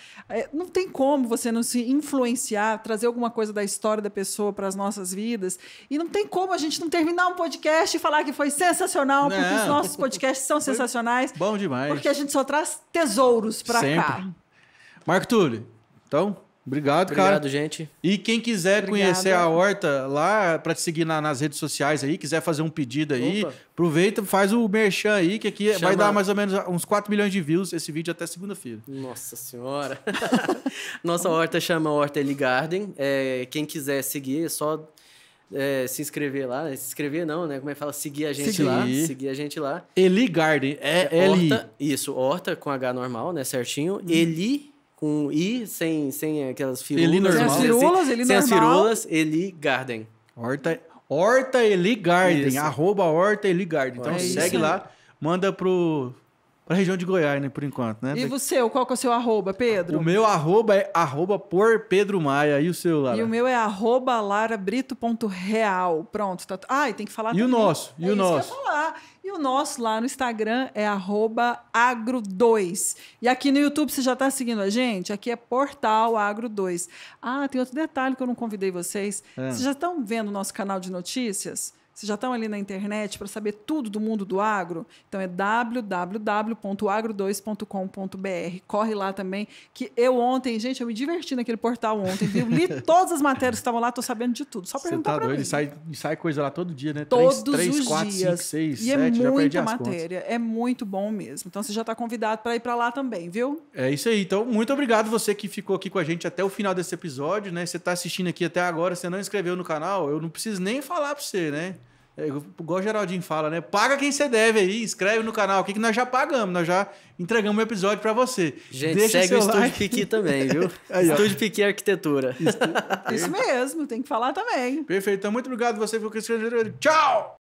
não tem como você não se influenciar, trazer alguma coisa da história da pessoa para as nossas vidas. E não tem como a gente não terminar um podcast e falar que foi sensacional, não. porque os nossos podcasts podcasts são sensacionais. Bom demais. Porque a gente só traz tesouros para cá. Marco Túlio, então, Obrigado, Obrigado, cara. Obrigado, gente. E quem quiser conhecer a Horta lá, para te seguir na, nas redes sociais aí, quiser fazer um pedido aí, Opa. aproveita, faz o merchan aí, que aqui Chama... vai dar mais ou menos uns 4 milhões de views esse vídeo até segunda-feira. Nossa Senhora! [laughs] Nossa horta chama Horta Eli Garden. É, quem quiser seguir, é só é, se inscrever lá. Né? Se inscrever não, né? Como é que fala? Seguir a gente seguir. lá. Seguir a gente lá. Eli Garden. É, é Eli. Horta, isso, Horta com H normal, né? Certinho. Hum. Eli com I, sem, sem aquelas firulas. Eli normal. Assim. Sem as firulas, Eli sem normal. Sem as firulas, Eli Garden. Horta, Horta Eli Garden. Isso. Arroba Horta Eli Garden. Então é segue isso. lá. Manda pro Pra região de Goiás, né, por enquanto, né? E você? o seu, qual que é o seu arroba, Pedro? O meu arroba é arroba por Pedro Maia. E o seu, Lara? E o meu é arroba larabrito.real. Pronto. Tá... Ah, e tem que falar E também. o nosso? É e o é nosso? E o nosso lá no Instagram é arroba agro2. E aqui no YouTube você já tá seguindo a gente? Aqui é portal agro2. Ah, tem outro detalhe que eu não convidei vocês. É. Vocês já estão vendo o nosso canal de notícias? Vocês já estão ali na internet para saber tudo do mundo do agro? Então é www.agro2.com.br. Corre lá também, que eu ontem, gente, eu me diverti naquele portal ontem, viu? Li [laughs] todas as matérias que estavam lá, estou sabendo de tudo. Só perguntar tá para mim. E sai, sai, coisa lá todo dia, né? Todos 3, 3 os 4, dias. 5, 6, e 7, é já matéria. Contas. É muito bom mesmo. Então você já está convidado para ir para lá também, viu? É isso aí. Então, muito obrigado você que ficou aqui com a gente até o final desse episódio, né? Você está assistindo aqui até agora, você não inscreveu no canal, eu não preciso nem falar para você, né? É, igual o Geraldinho fala, né? Paga quem você deve aí, inscreve no canal aqui que nós já pagamos, nós já entregamos o um episódio para você. Gente, Deixa segue o Estúdio like. Piqui também, [laughs] viu? aí, Estúdio Piqui Arquitetura. Isso, isso mesmo, tem que falar também. Perfeito, então muito obrigado você por que Tchau!